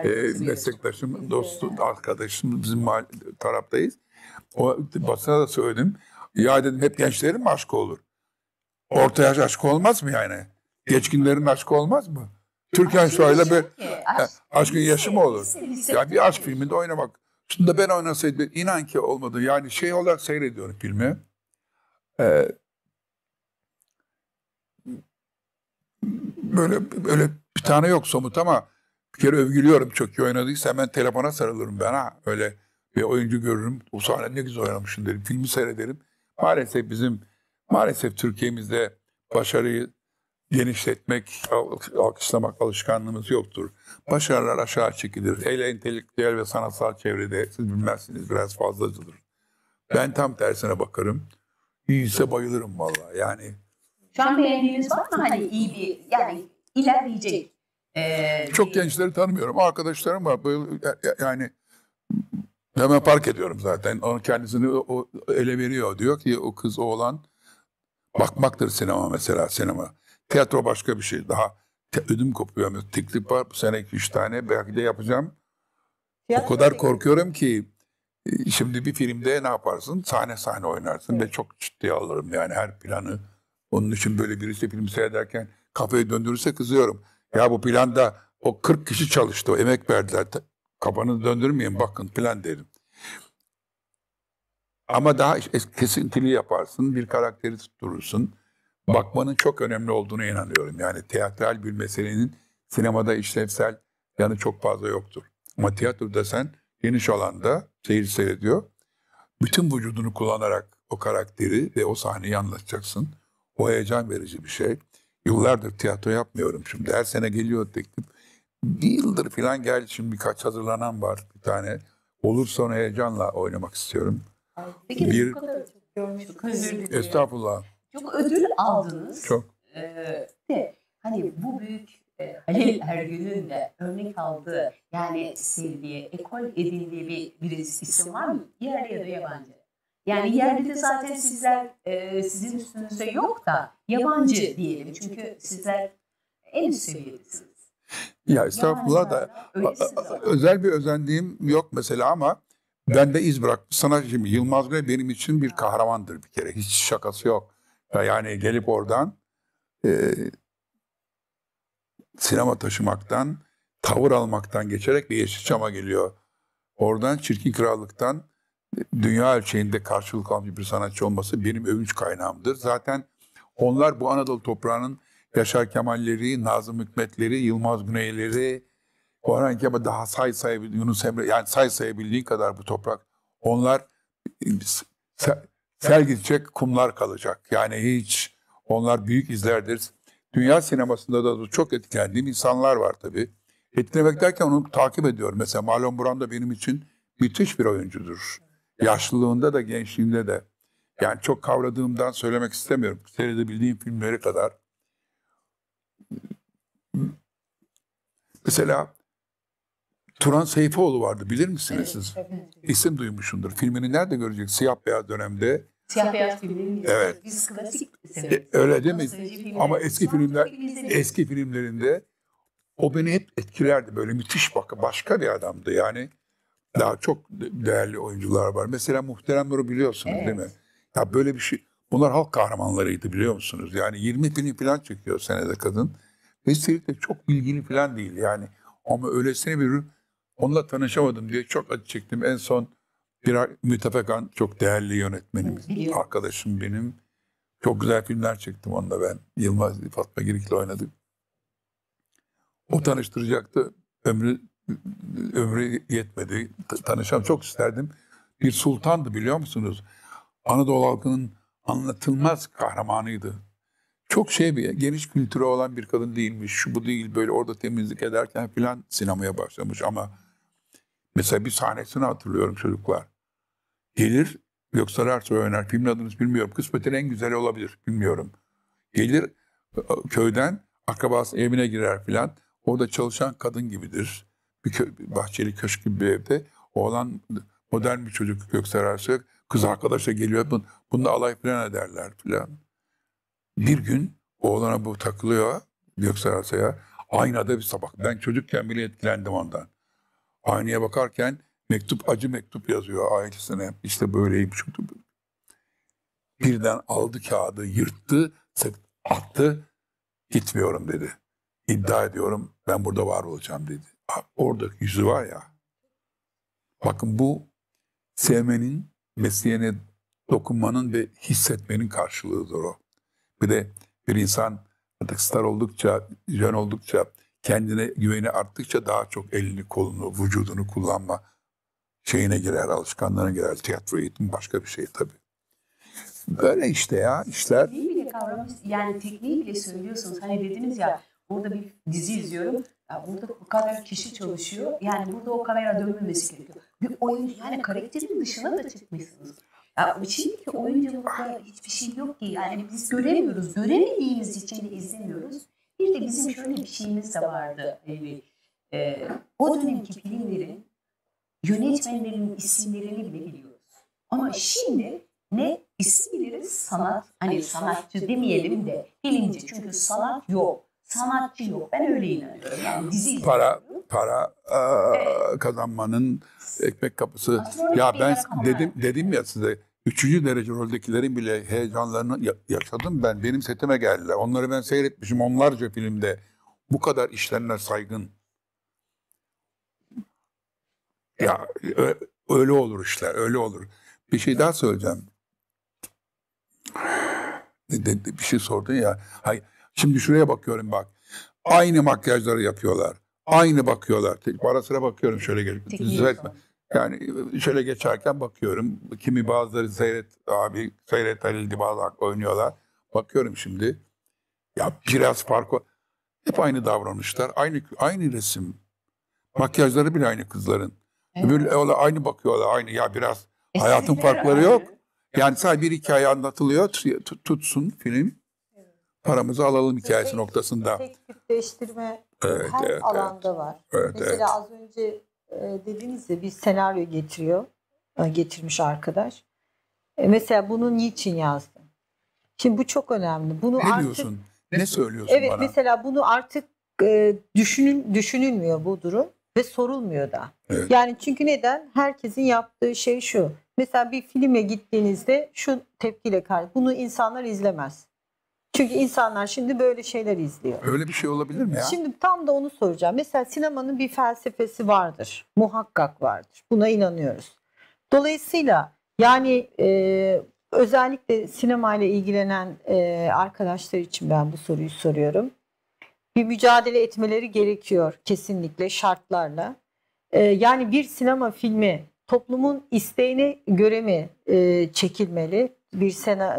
e, meslektaşım, Bizler. dostum, arkadaşım bizim taraftayız. O basına da söyledim. Ya dedim hep gençlerin mi aşkı olur? Orta yaş aşkı olmaz mı yani? Geçkinlerin aşkı olmaz mı? Türkan Şoray'la bir aşkın yaşı mı şey olur? Ya bir aşk filminde oynamak. Şimdi ben oynasaydım inan ki olmadı. Yani şey olarak seyrediyorum filmi. Ee, böyle böyle bir tane yok somut ama bir kere övgülüyorum çok iyi oynadıysa hemen telefona sarılırım ben ha. Öyle bir oyuncu görürüm. O sahne ne güzel oynamışsın derim. Filmi seyrederim. Maalesef bizim maalesef Türkiye'mizde başarıyı genişletmek, alkışlamak alışkanlığımız yoktur. Başarılar aşağı çekilir. Hele entelektüel ve sanatsal çevrede siz bilmezsiniz biraz fazlacıdır. Ben tam tersine bakarım. İyiyse bayılırım valla yani. Şu an beğendiğiniz var mı hani iyi bir yani ilerleyecek? Ee, Çok gençleri tanımıyorum. Arkadaşlarım var. yani hemen fark ediyorum zaten. Onun kendisini o, ele veriyor. Diyor ki o kız o olan bakmaktır sinema mesela sinema. Tiyatro başka bir şey. Daha te- ödüm kopuyor. Teklif var. Bu sene iki üç tane. Belki de yapacağım. Tiyatro o kadar korkuyorum ki e, şimdi bir filmde ne yaparsın? Sahne sahne oynarsın evet. ve çok ciddiye alırım yani her planı. Onun için böyle birisi film seyrederken kafayı döndürürse kızıyorum. Ya bu planda o 40 kişi çalıştı. O emek verdiler. Kafanı döndürmeyin bakın plan derim. Ama daha kesintili yaparsın. Bir karakteri tutturursun bakmanın çok önemli olduğunu inanıyorum. Yani teatral bir meselenin sinemada işlevsel yanı çok fazla yoktur. Ama tiyatroda sen geniş alanda seyir seyrediyor. Bütün vücudunu kullanarak o karakteri ve o sahneyi anlatacaksın. O heyecan verici bir şey. Yıllardır tiyatro yapmıyorum şimdi. Her sene geliyor teklif. Bir yıldır falan gel şimdi birkaç hazırlanan var bir tane. Olursa onu heyecanla oynamak istiyorum. Peki bir... bu kadar çok görmüştük. Estağfurullah. Çok ödül aldınız. Çok. Ee, de, hani bu büyük e, Halil Ergün'ün de örnek aldığı yani sevdiği, ekol edindiği bir, bir isim var mı? Yerli ya da yabancı. Yani yerli de zaten sizler e, sizin üstünüzde yok da yabancı diyelim. Çünkü sizler en üst seviyedesiniz. Ya estağfurullah da özel bir özenliğim yok mesela ama ben de iz bırak. Sana şimdi Yılmaz Bey benim için bir kahramandır bir kere. Hiç şakası yok. Yani gelip oradan e, sinema taşımaktan, tavır almaktan geçerek bir Yeşilçam'a geliyor. Oradan Çirkin Krallık'tan e, dünya ölçeğinde karşılık almış bir sanatçı olması benim övünç kaynağımdır. Zaten onlar bu Anadolu toprağının Yaşar Kemalleri, Nazım Hikmetleri, Yılmaz Güneyleri, Orhan Kemal daha say sayabildiğin, Yunus Emre, yani say sayabildiğin kadar bu toprak. Onlar e, Sel gidecek, kumlar kalacak. Yani hiç onlar büyük izlerdir. Dünya sinemasında da çok etkilendiğim insanlar var tabii. Etkilemek derken onu takip ediyorum. Mesela Marlon Brando benim için müthiş bir oyuncudur. Yaşlılığında da gençliğinde de. Yani çok kavradığımdan söylemek istemiyorum. Seride bildiğim filmleri kadar. Mesela Turan Seyfoğlu vardı bilir misiniz siz? Evet. İsim duymuşsundur. Filmini nerede görecek? Siyah beyaz dönemde. Siyah beyaz filmlerini Evet. Biz klasik e, seviyoruz. Öyle değil mi? Ama eski filmler eski filmlerinde o beni hep etkilerdi. Böyle müthiş bak başka bir adamdı yani. Daha çok değerli oyuncular var. Mesela Muhterem biliyorsunuz evet. değil mi? Ya böyle bir şey. Bunlar halk kahramanlarıydı biliyor musunuz? Yani 20 film falan çekiyor senede kadın. Ve de çok bilgili falan değil yani. Ama öylesine bir Onunla tanışamadım diye çok acı çektim. En son bir mütefekan çok değerli yönetmenimiz, arkadaşım benim. Çok güzel filmler çektim onda ben. Yılmaz Fatma Girik'le oynadık. O tanıştıracaktı. Ömrü ömrü yetmedi. Tanışam çok isterdim. Bir sultandı biliyor musunuz? Anadolu halkının anlatılmaz kahramanıydı. Çok şey bir, geniş kültürü olan bir kadın değilmiş. Şu bu değil böyle orada temizlik ederken filan sinemaya başlamış ama Mesela bir sahnesini hatırlıyorum çocuklar. Gelir, Göksel Ersoy oynar, filmin adını bilmiyorum. Kısmetin en güzeli olabilir, bilmiyorum. Gelir köyden, akrabasının evine girer filan. Orada çalışan kadın gibidir. Bir kö bahçeli köşk gibi bir evde. Oğlan modern bir çocuk Göksel Ersoy. Kız arkadaşla geliyor, bun, Bunda alay filan ederler filan. Bir gün oğlana bu takılıyor Göksel Ersoy'a. Aynada bir sabah. Ben çocukken bile etkilendim ondan. Aynaya bakarken mektup acı mektup yazıyor ailesine. İşte böyleyim şu Birden aldı kağıdı, yırttı, attı. Gitmiyorum dedi. İddia ediyorum ben burada var olacağım dedi. Orada yüzü var ya. Bakın bu sevmenin, mesleğine dokunmanın ve hissetmenin karşılığıdır o. Bir de bir insan artık star oldukça, jön oldukça kendine güveni arttıkça daha çok elini, kolunu, vücudunu kullanma şeyine girer, alışkanlığına girer. Tiyatro eğitimi başka bir şey tabi. Böyle işte ya işler. Tekniği bile kavramış, yani tekniği bile söylüyorsunuz. Hani dediniz ya burada bir dizi izliyorum. Ya burada bu kadar kişi çalışıyor. Yani burada o kamera dönmemesi gerekiyor. Bir oyuncu yani karakterin dışına da çıkmışsınız. Ya oyuncu burada hiçbir şey yok ki. Yani biz göremiyoruz. Göremediğimiz için izlemiyoruz. Bir de bizim şöyle bir şeyimiz de vardı. Yani, ee, e, o dönemki filmlerin yönetmenlerin isimlerini bile biliyoruz. Ama şimdi ne isim biliriz sanat. Hani, hani sanatçı demeyelim de filmci. Çünkü sanat yok. Sanatçı yok. Ben öyle inanıyorum. Yani dizi para para evet. kazanmanın ekmek kapısı. ya ben dedim dedim ya size üçüncü derece roldekilerin bile heyecanlarını yaşadım ben. Benim setime geldiler. Onları ben seyretmişim onlarca filmde. Bu kadar işlerine saygın. Ya öyle olur işler, öyle olur. Bir şey daha söyleyeceğim. Bir şey sordun ya. Hayır. Şimdi şuraya bakıyorum bak. Aynı makyajları yapıyorlar. Aynı bakıyorlar. Tek ara sıra bakıyorum şöyle gelip. Düzeltme. Yani şöyle geçerken bakıyorum. Kimi bazıları seyret abi seyret Halil'di bazı oynuyorlar. Bakıyorum şimdi. Ya biraz farkı hep aynı davranışlar, aynı aynı resim. Makyajları bile aynı kızların. Evet. Öbür öyle aynı bakıyorlar, aynı ya biraz e, hayatın farkları yok. Yani sadece bir hikaye anlatılıyor, tutsun film. Paramızı alalım hikayesi tek, noktasında. Tek tipleştirme evet, her evet, alanda evet. var. Evet, Mesela evet. az önce ee, dediğinizde bir senaryo getiriyor. E, getirmiş arkadaş. E, mesela bunu niçin yazdın? Şimdi bu çok önemli. Bunu ne artık, diyorsun? Ne söylüyorsun evet, bana? mesela bunu artık e, düşünün düşünülmüyor bu durum ve sorulmuyor da. Evet. Yani çünkü neden? Herkesin yaptığı şey şu. Mesela bir filme gittiğinizde şu tepkiyle karşı bunu insanlar izlemez. Çünkü insanlar şimdi böyle şeyler izliyor. Öyle bir şey olabilir mi ya? Şimdi tam da onu soracağım. Mesela sinemanın bir felsefesi vardır. Muhakkak vardır. Buna inanıyoruz. Dolayısıyla yani e, özellikle sinemayla ilgilenen e, arkadaşlar için ben bu soruyu soruyorum. Bir mücadele etmeleri gerekiyor kesinlikle şartlarla. E, yani bir sinema filmi toplumun isteğine göre mi e, çekilmeli? bir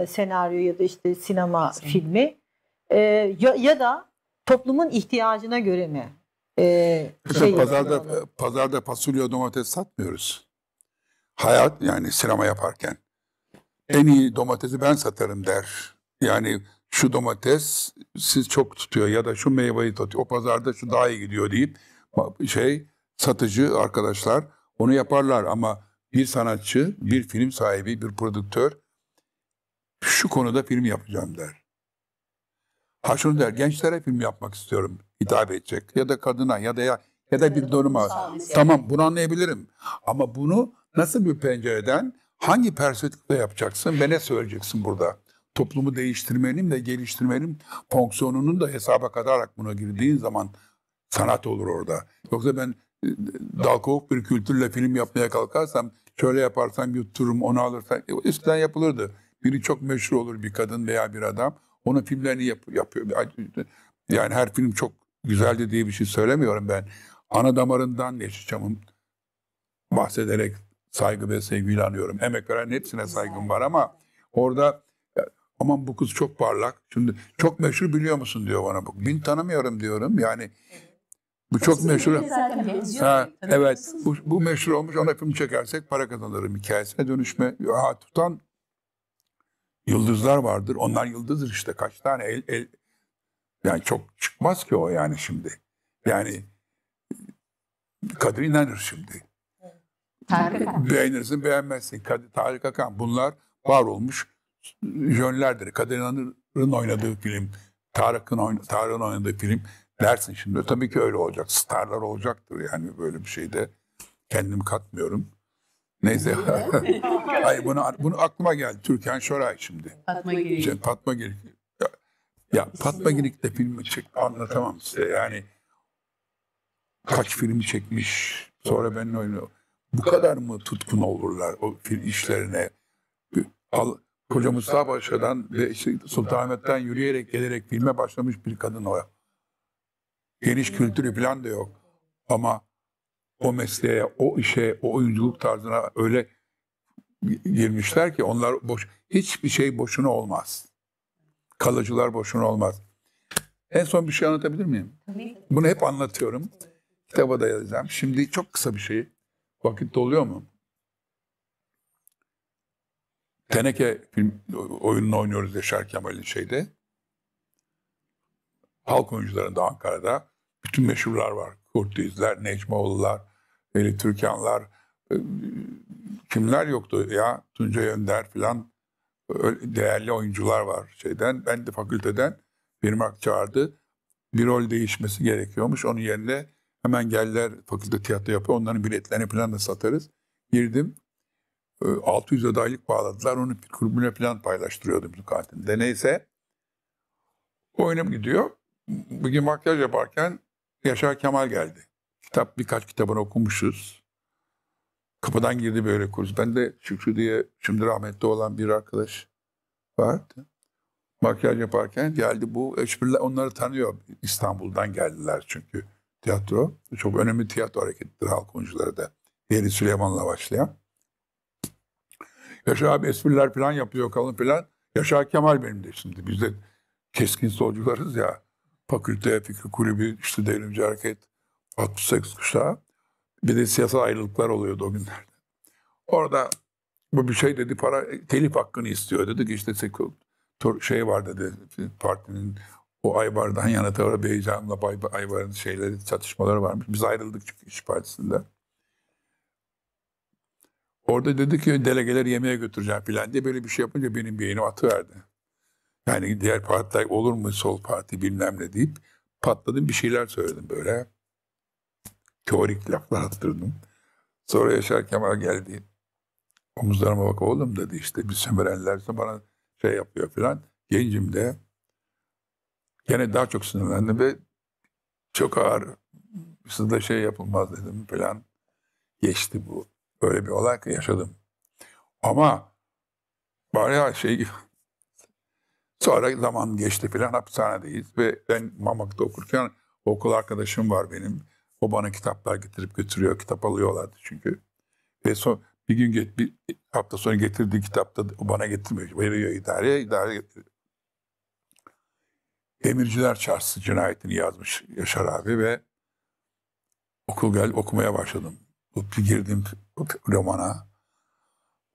senaryo ya da işte sinema Sen. filmi e, ya, ya da toplumun ihtiyacına göre mi? E, şey pazarda onu. pazarda fasulye domates satmıyoruz. Hayat yani sinema yaparken en iyi domatesi ben satarım der. Yani şu domates siz çok tutuyor ya da şu meyveyi tutuyor. O pazarda şu daha iyi gidiyor deyip şey satıcı arkadaşlar onu yaparlar ama bir sanatçı, bir film sahibi, bir prodüktör şu konuda film yapacağım der. Ha şunu der, gençlere film yapmak istiyorum hitap edecek. Ya da kadına ya da ya, ya da bir donuma. Tamam bunu anlayabilirim. Ama bunu nasıl bir pencereden, hangi perspektifle yapacaksın ve ne söyleyeceksin burada? Toplumu değiştirmenin ve geliştirmenin fonksiyonunun da hesaba katarak buna girdiğin zaman sanat olur orada. Yoksa ben e, dal kovuk bir kültürle film yapmaya kalkarsam şöyle yaparsam yuttururum onu alırsam üstten e, yapılırdı. Biri çok meşhur olur bir kadın veya bir adam. Onun filmlerini yap, yapıyor. Yani her film çok güzeldi diye bir şey söylemiyorum ben. Ana damarından Yeşilçam'ın bahsederek saygı ve sevgiyle anıyorum. Emek veren hepsine saygım var ama orada aman bu kız çok parlak. Şimdi çok meşhur biliyor musun diyor bana bu. Bin tanımıyorum diyorum. Yani bu çok meşhur. Ha, evet bu, bu meşhur olmuş ona film çekersek para kazanırım hikayesine dönüşme. Ha, tutan Yıldızlar vardır. Onlar yıldızdır işte kaç tane el, el yani çok çıkmaz ki o yani şimdi. Yani Kadir inanır şimdi. Beğenirsin beğenmezsin. Kadir, Tarık Akan bunlar var olmuş yönlerdir. Kadir İnanır'ın oynadığı film, Tarık'ın oyna, Tarık'ın oynadığı film dersin şimdi. Tabii ki öyle olacak. Starlar olacaktır yani böyle bir şeyde. Kendimi katmıyorum. Neyse. Hayır bunu, bunu aklıma geldi. Türkan Şoray şimdi. Şey, Fatma Girik. Ya, ya Fatma Girik de filmi çek anlatamam size. Yani kaç filmi çekmiş. Sonra ben oynuyor. Bu kadar mı tutkun olurlar o film işlerine? Al, Koca Mustafa Paşa'dan ve Sultanahmet'ten yürüyerek gelerek filme başlamış bir kadın o. Geniş kültürü falan da yok. Ama o mesleğe, o işe, o oyunculuk tarzına öyle girmişler ki onlar boş hiçbir şey boşuna olmaz. Kalıcılar boşuna olmaz. En son bir şey anlatabilir miyim? Bunu hep anlatıyorum. Kitaba da yazacağım. Şimdi çok kısa bir şey. Vakit doluyor mu? Teneke film oyununu oynuyoruz Yaşar Kemal'in şeyde. Halk oyuncularında Ankara'da bütün meşhurlar var. Kurtizler, Necmoğullar, Veli Türkanlar, e, kimler yoktu ya Tuncay Önder filan değerli oyuncular var şeyden. Ben de fakülteden bir Birmak çağırdı. Bir rol değişmesi gerekiyormuş. Onun yerine hemen geldiler fakülte tiyatro yapıyor. Onların biletlerini falan da satarız. Girdim. 600 e, adaylık bağladılar. Onu bir kulübüne falan paylaştırıyordu bizim kantinde. Neyse. Oyunum gidiyor. Bugün makyaj yaparken Yaşar Kemal geldi kitap birkaç kitabını okumuşuz. Kapıdan girdi böyle kurs. Ben de Şükrü diye şimdi rahmetli olan bir arkadaş vardı. Makyaj yaparken geldi bu espriler onları tanıyor. İstanbul'dan geldiler çünkü tiyatro. Çok önemli tiyatro hareketidir halk oyuncuları da. Diğeri Süleyman'la başlayan. Yaşar abi espriler falan yapıyor kalın falan. Yaşar Kemal benim de şimdi. Biz de keskin solcularız ya. Fakülte, fikir kulübü, işte devrimci hareket, 68 kuşağı. Bir de siyasal ayrılıklar oluyordu o günlerde. Orada bu bir şey dedi para telif hakkını istiyor dedi ki işte şey var dedi partinin o Aybar'dan yana tavır Beycan'la Aybar'ın şeyleri çatışmaları varmış. Biz ayrıldık çünkü iş partisinde. Orada dedi ki delegeleri yemeğe götüreceğim filan diye böyle bir şey yapınca benim yeğenim atıverdi. Yani diğer partiler olur mu sol parti bilmem ne deyip patladım bir şeyler söyledim böyle teorik laflar hatırladım. Sonra Yaşar Kemal geldi. Omuzlarıma bak oğlum dedi işte bir sömürenlerse bana şey yapıyor filan. Gencim de gene daha çok sinirlendim ve çok ağır sizde şey yapılmaz dedim filan. Geçti bu. Böyle bir olay yaşadım. Ama bari şey sonra zaman geçti filan hapishanedeyiz ve ben Mamak'ta okurken okul arkadaşım var benim. O bana kitaplar getirip götürüyor. Kitap alıyorlardı çünkü. Ve son, bir gün get, bir hafta sonra getirdiği kitapta bana getirmiyor. Veriyor idareye, idare getiriyor. Emirciler Çarşısı cinayetini yazmış Yaşar abi ve okul gel okumaya başladım. Bir girdim romana.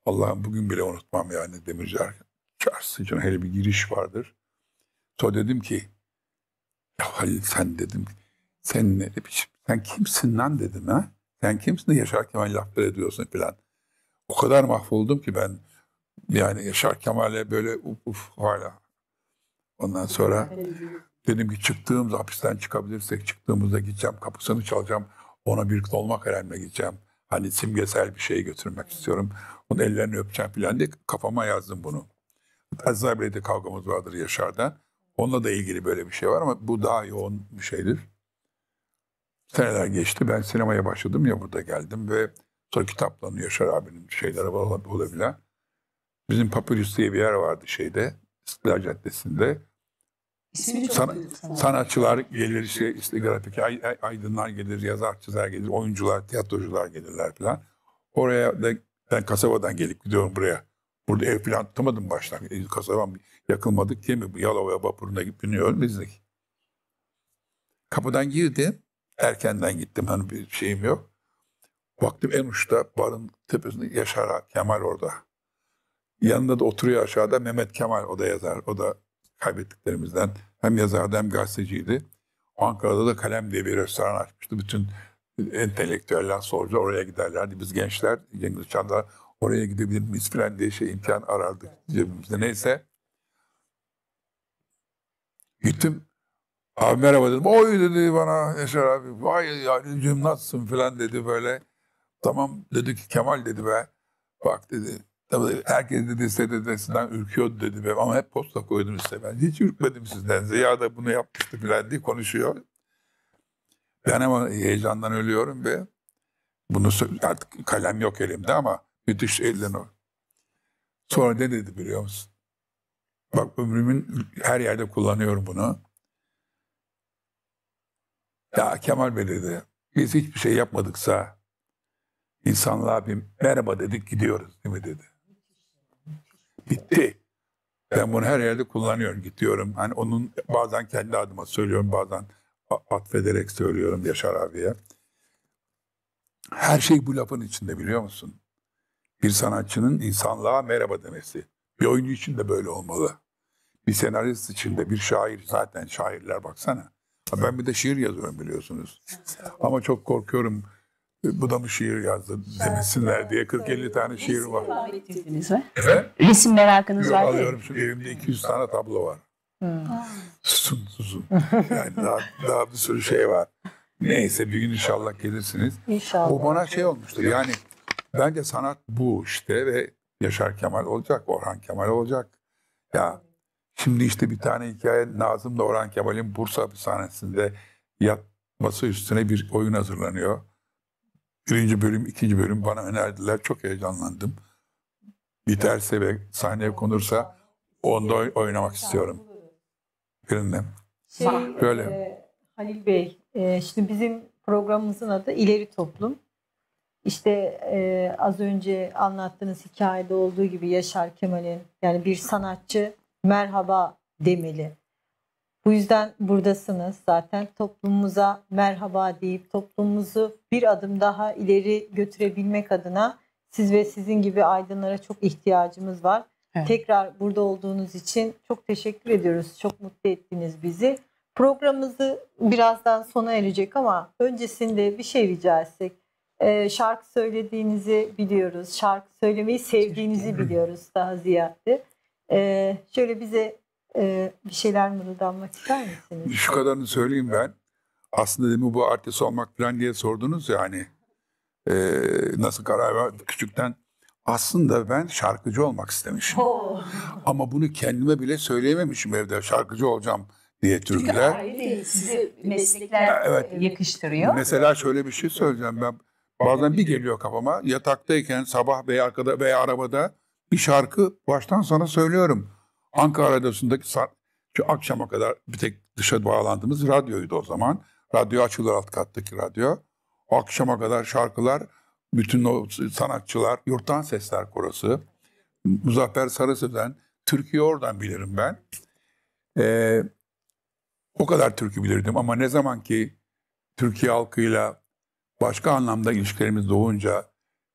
Allah'ım bugün bile unutmam yani Demirciler Çarşısı için hele bir giriş vardır. Sonra dedim ki ya Halil sen dedim sen ne biçim sen kimsin lan dedim ha. Sen kimsin de Yaşar Kemal laflar ediyorsun filan. O kadar mahvoldum ki ben. Yani Yaşar Kemal'e böyle uf uf hala. Ondan sonra dedim ki çıktığımız hapisten çıkabilirsek çıktığımızda gideceğim kapısını çalacağım. Ona birlikte olmak önemli gideceğim. Hani simgesel bir şey götürmek istiyorum. Onun ellerini öpeceğim filan diye kafama yazdım bunu. Azza de kavgamız vardır Yaşar'dan. Onunla da ilgili böyle bir şey var ama bu daha yoğun bir şeydir. Seneler geçti. Ben sinemaya başladım ya burada geldim ve sonra kitaplanıyor Yaşar abinin şeylere olabilen. Bizim Papyrus diye bir yer vardı şeyde. İstiklal Caddesi'nde. Sana, sanatçılar gelir, işte, işte grafik aydınlar gelir, yazar çizer gelir, oyuncular, tiyatrocular gelirler falan. Oraya da ben kasabadan gelip gidiyorum buraya. Burada ev falan tutamadım baştan. E, kasabam yakılmadık diye mi? Yalova'ya vapuruna gidip biniyorum bizdik. Kapıdan girdim. Erkenden gittim hani bir şeyim yok. Baktım en uçta barın tepesinde Yaşar Kemal orada. Yanında da oturuyor aşağıda Mehmet Kemal o da yazar. O da kaybettiklerimizden hem yazardı hem gazeteciydi. Ankara'da da Kalem diye bir restoran açmıştı. Bütün entelektüeller, solcular oraya giderlerdi. Biz gençler, Cengiz Çan'da oraya gidebilir miyiz falan diye şey imkan arardık cebimizde. Neyse. Gittim Abi merhaba dedim. Oy dedi bana Yaşar abi. Vay yani cümnatsın falan dedi böyle. Tamam dedi ki Kemal dedi be. Bak dedi. Tabii herkes dedi SDD'sinden ürküyordu dedi. Be. Ama hep posta koydum size ben. Hiç ürkmedim sizden. Ziya da bunu yapmıştı falan diye konuşuyor. Ben ama heyecandan ölüyorum ve bunu artık kalem yok elimde ama müthiş elden o. Sonra ne dedi biliyor musun? Bak ömrümün her yerde kullanıyorum bunu. Ya Kemal Bey dedi biz hiçbir şey yapmadıksa insanlığa bir merhaba dedik gidiyoruz değil mi dedi. Bitti. Ben bunu her yerde kullanıyorum gidiyorum. Hani onun bazen kendi adıma söylüyorum bazen atfederek söylüyorum Yaşar abiye. Her şey bu lafın içinde biliyor musun? Bir sanatçının insanlığa merhaba demesi. Bir oyuncu için de böyle olmalı. Bir senarist için de bir şair zaten şairler baksana. Ben bir de şiir yazıyorum biliyorsunuz. Ama çok korkuyorum e, bu da mı şiir yazdı demesinler diye 40-50 tane şiir var. Efendim? Resim merakınız var değil Alıyorum şimdi evimde 200 tane tablo var. Hmm. Susun susun. Yani daha, daha bir sürü şey var. Neyse bir gün inşallah gelirsiniz. İnşallah. O bana şey olmuştu yani bence sanat bu işte ve Yaşar Kemal olacak, Orhan Kemal olacak. Ya Şimdi işte bir tane hikaye Nazım Orhan Kemal'in Bursa hapishanesinde yatması üstüne bir oyun hazırlanıyor. Birinci bölüm, ikinci bölüm bana önerdiler. Çok heyecanlandım. Biterse ve sahneye konursa onda oynamak istiyorum. Birinde. Şey, Böyle. E, Halil Bey, e, şimdi bizim programımızın adı İleri Toplum. İşte e, az önce anlattığınız hikayede olduğu gibi Yaşar Kemal'in yani bir sanatçı merhaba demeli. Bu yüzden buradasınız zaten toplumumuza merhaba deyip toplumumuzu bir adım daha ileri götürebilmek adına siz ve sizin gibi aydınlara çok ihtiyacımız var. Evet. Tekrar burada olduğunuz için çok teşekkür ediyoruz. Çok mutlu ettiniz bizi. Programımızı birazdan sona erecek ama öncesinde bir şey rica etsek. Ee, şarkı söylediğinizi biliyoruz. Şarkı söylemeyi sevdiğinizi biliyoruz daha ziyade. Ee, şöyle bize e, bir şeyler mırıldanmak ister misiniz? Şu kadarını söyleyeyim ben. Aslında demin bu artist olmak falan diye sordunuz ya hani e, nasıl karar ver küçükten. Aslında ben şarkıcı olmak istemişim. Oh. Ama bunu kendime bile söyleyememişim evde şarkıcı olacağım diye türdüler. sizi meslekler evet. yakıştırıyor. Mesela şöyle bir şey söyleyeceğim ben. Bazen bir geliyor kafama yataktayken sabah veya arkada veya arabada bir şarkı baştan sona söylüyorum. Ankara Radyosu'ndaki şu akşama kadar bir tek dışa bağlandığımız radyoydu o zaman. Radyo açılır alt kattaki radyo. O akşama kadar şarkılar, bütün o sanatçılar, Yurttan Sesler Korosu, Muzaffer Sarı Sarısözen, Türkiye oradan bilirim ben. Ee, o kadar türkü bilirdim ama ne zaman ki Türkiye halkıyla başka anlamda ilişkilerimiz doğunca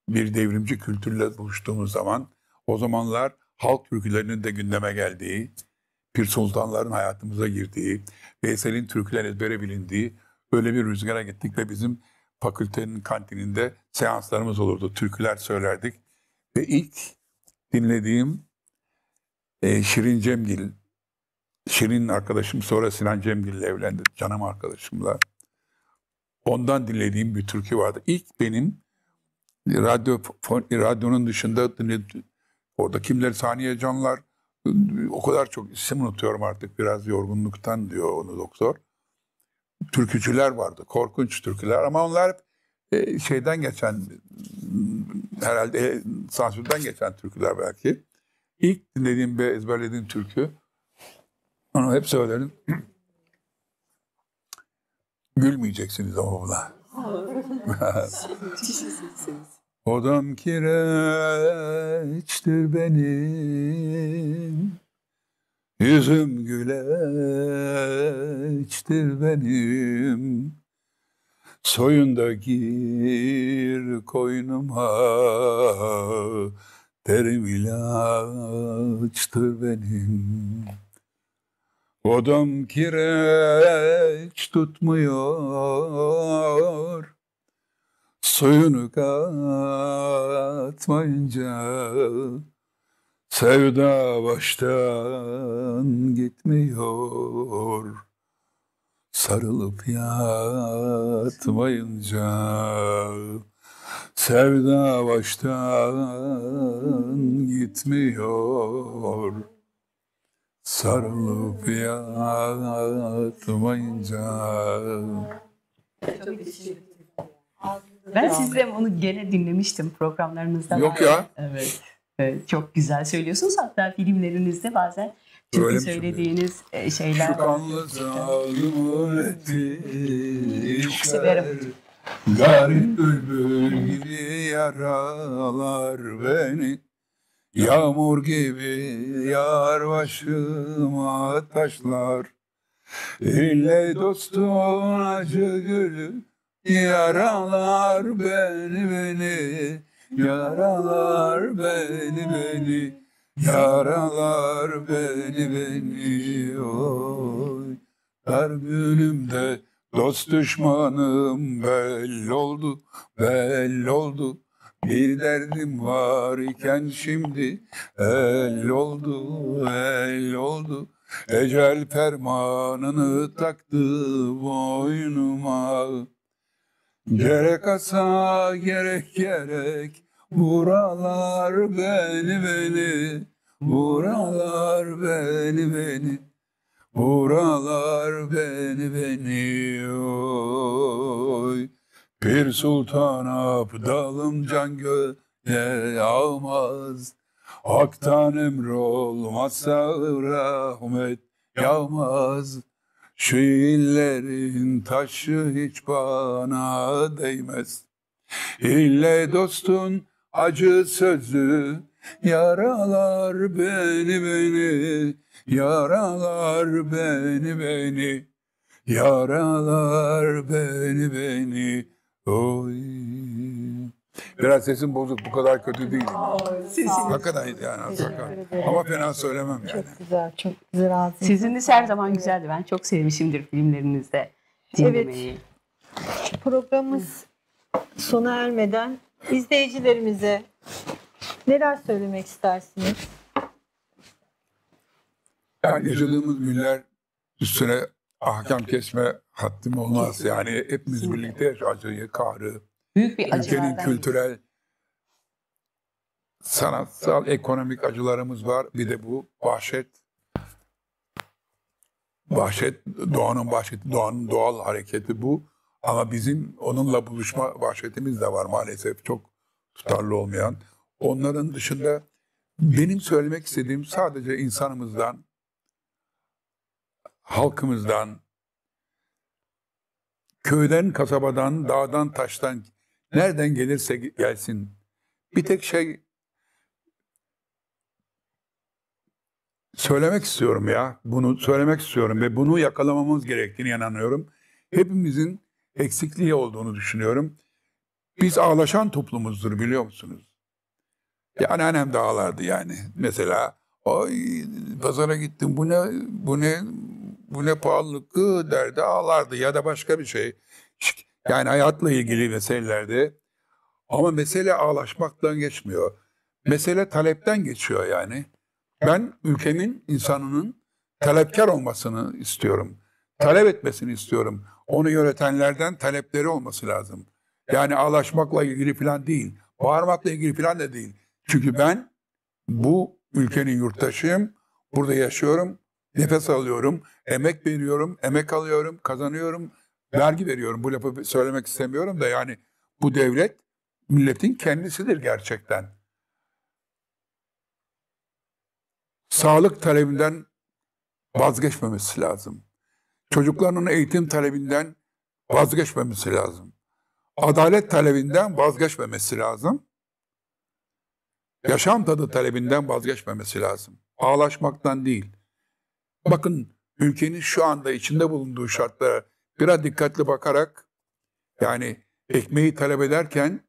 bir devrimci kültürle buluştuğumuz zaman o zamanlar halk türkülerinin de gündeme geldiği, Pir Sultanların hayatımıza girdiği, Veysel'in türküler ezbere bilindiği öyle bir rüzgara gittik ve bizim fakültenin kantininde seanslarımız olurdu. Türküler söylerdik. Ve ilk dinlediğim e, Şirin Cemgil, Şirin arkadaşım sonra Sinan Cemgil ile evlendi. Canım arkadaşımla. Ondan dinlediğim bir türkü vardı. İlk benim e, radyo e, radyonun dışında Orada kimler saniye canlar o kadar çok isim unutuyorum artık biraz yorgunluktan diyor onu doktor. Türkücüler vardı. Korkunç türküler ama onlar hep e, şeyden geçen herhalde e, sansürden geçen türküler belki. İlk dinlediğim ve ezberlediğim türkü onu hep söylerim. Gülmeyeceksiniz ama buna. Biraz. Odam kireçtir benim, yüzüm güleçtir benim. Soyunda gir koynuma, derim ilaçtır benim. Odam kireç tutmuyor, Suyunu katmayınca Sevda baştan gitmiyor Sarılıp yatmayınca Sevda baştan gitmiyor Sarılıp yatmayınca Çok teşekkür ederim. Ben ya. onu gene dinlemiştim programlarınızda. Yok ya. Evet. Çok güzel söylüyorsunuz. Hatta filmlerinizde bazen çünkü söylediğiniz mi? E, şeyler Şu Çok severim. Garip bülbül gibi yaralar beni. Yağmur gibi yar başıma taşlar. İlle dostun acı gülü Yaralar beni beni Yaralar beni beni Yaralar beni beni Oy Her günümde dost düşmanım belli oldu Belli oldu bir derdim var iken şimdi el oldu, el oldu. Ecel fermanını taktı boynuma. Gerek asa gerek gerek Buralar beni beni Buralar beni beni Buralar beni beni oy Pir Sultan Abdalım can göğe yağmaz Hak'tan emrolmazsa rahmet yağmaz şu illerin taşı hiç bana değmez. İlle dostun acı sözü yaralar beni beni, yaralar beni beni, yaralar beni beni. Oy. Biraz sesim bozuk bu kadar kötü değil değilim. Sesiniz. Hakikaten yani hakikaten. Ama fena söylemem yani. Çok güzel, çok güzel ağzınız. Siziniz her zaman güzeldi. Ben çok sevmişimdir filmlerinizde Evet. Programımız sona ermeden izleyicilerimize neler söylemek istersiniz? Yani yaşadığımız günler üstüne ahkam kesme haddim olmaz. Yani hepimiz birlikte acıyı kahrı, büyük bir Ülkenin kültürel, sanatsal, ekonomik acılarımız var. Bir de bu vahşet. Vahşet, doğanın vahşeti, doğanın doğal hareketi bu. Ama bizim onunla buluşma vahşetimiz de var maalesef çok tutarlı olmayan. Onların dışında benim söylemek istediğim sadece insanımızdan, halkımızdan, köyden, kasabadan, dağdan, taştan Nereden gelirse gelsin. Bir tek şey söylemek istiyorum ya. Bunu söylemek istiyorum ve bunu yakalamamız gerektiğini inanıyorum. Hepimizin eksikliği olduğunu düşünüyorum. Biz ağlaşan toplumuzdur biliyor musunuz? Ya anneannem de ağlardı yani. Mesela Ay pazara gittim bu ne bu ne bu ne pahalılık derdi ağlardı ya da başka bir şey. Yani hayatla ilgili meselelerde. Ama mesele ağlaşmaktan geçmiyor. Mesele talepten geçiyor yani. Ben ülkenin insanının talepkar olmasını istiyorum. Talep etmesini istiyorum. Onu yönetenlerden talepleri olması lazım. Yani ağlaşmakla ilgili falan değil. Bağırmakla ilgili falan da değil. Çünkü ben bu ülkenin yurttaşıyım. Burada yaşıyorum. Nefes alıyorum. Emek veriyorum. Emek alıyorum. Kazanıyorum vergi veriyorum. Bu lafı söylemek istemiyorum da yani bu devlet milletin kendisidir gerçekten. Sağlık talebinden vazgeçmemesi lazım. Çocuklarının eğitim talebinden vazgeçmemesi lazım. Adalet talebinden vazgeçmemesi lazım. Yaşam tadı talebinden vazgeçmemesi lazım. Ağlaşmaktan değil. Bakın ülkenin şu anda içinde bulunduğu şartlara Biraz dikkatli bakarak yani ekmeği talep ederken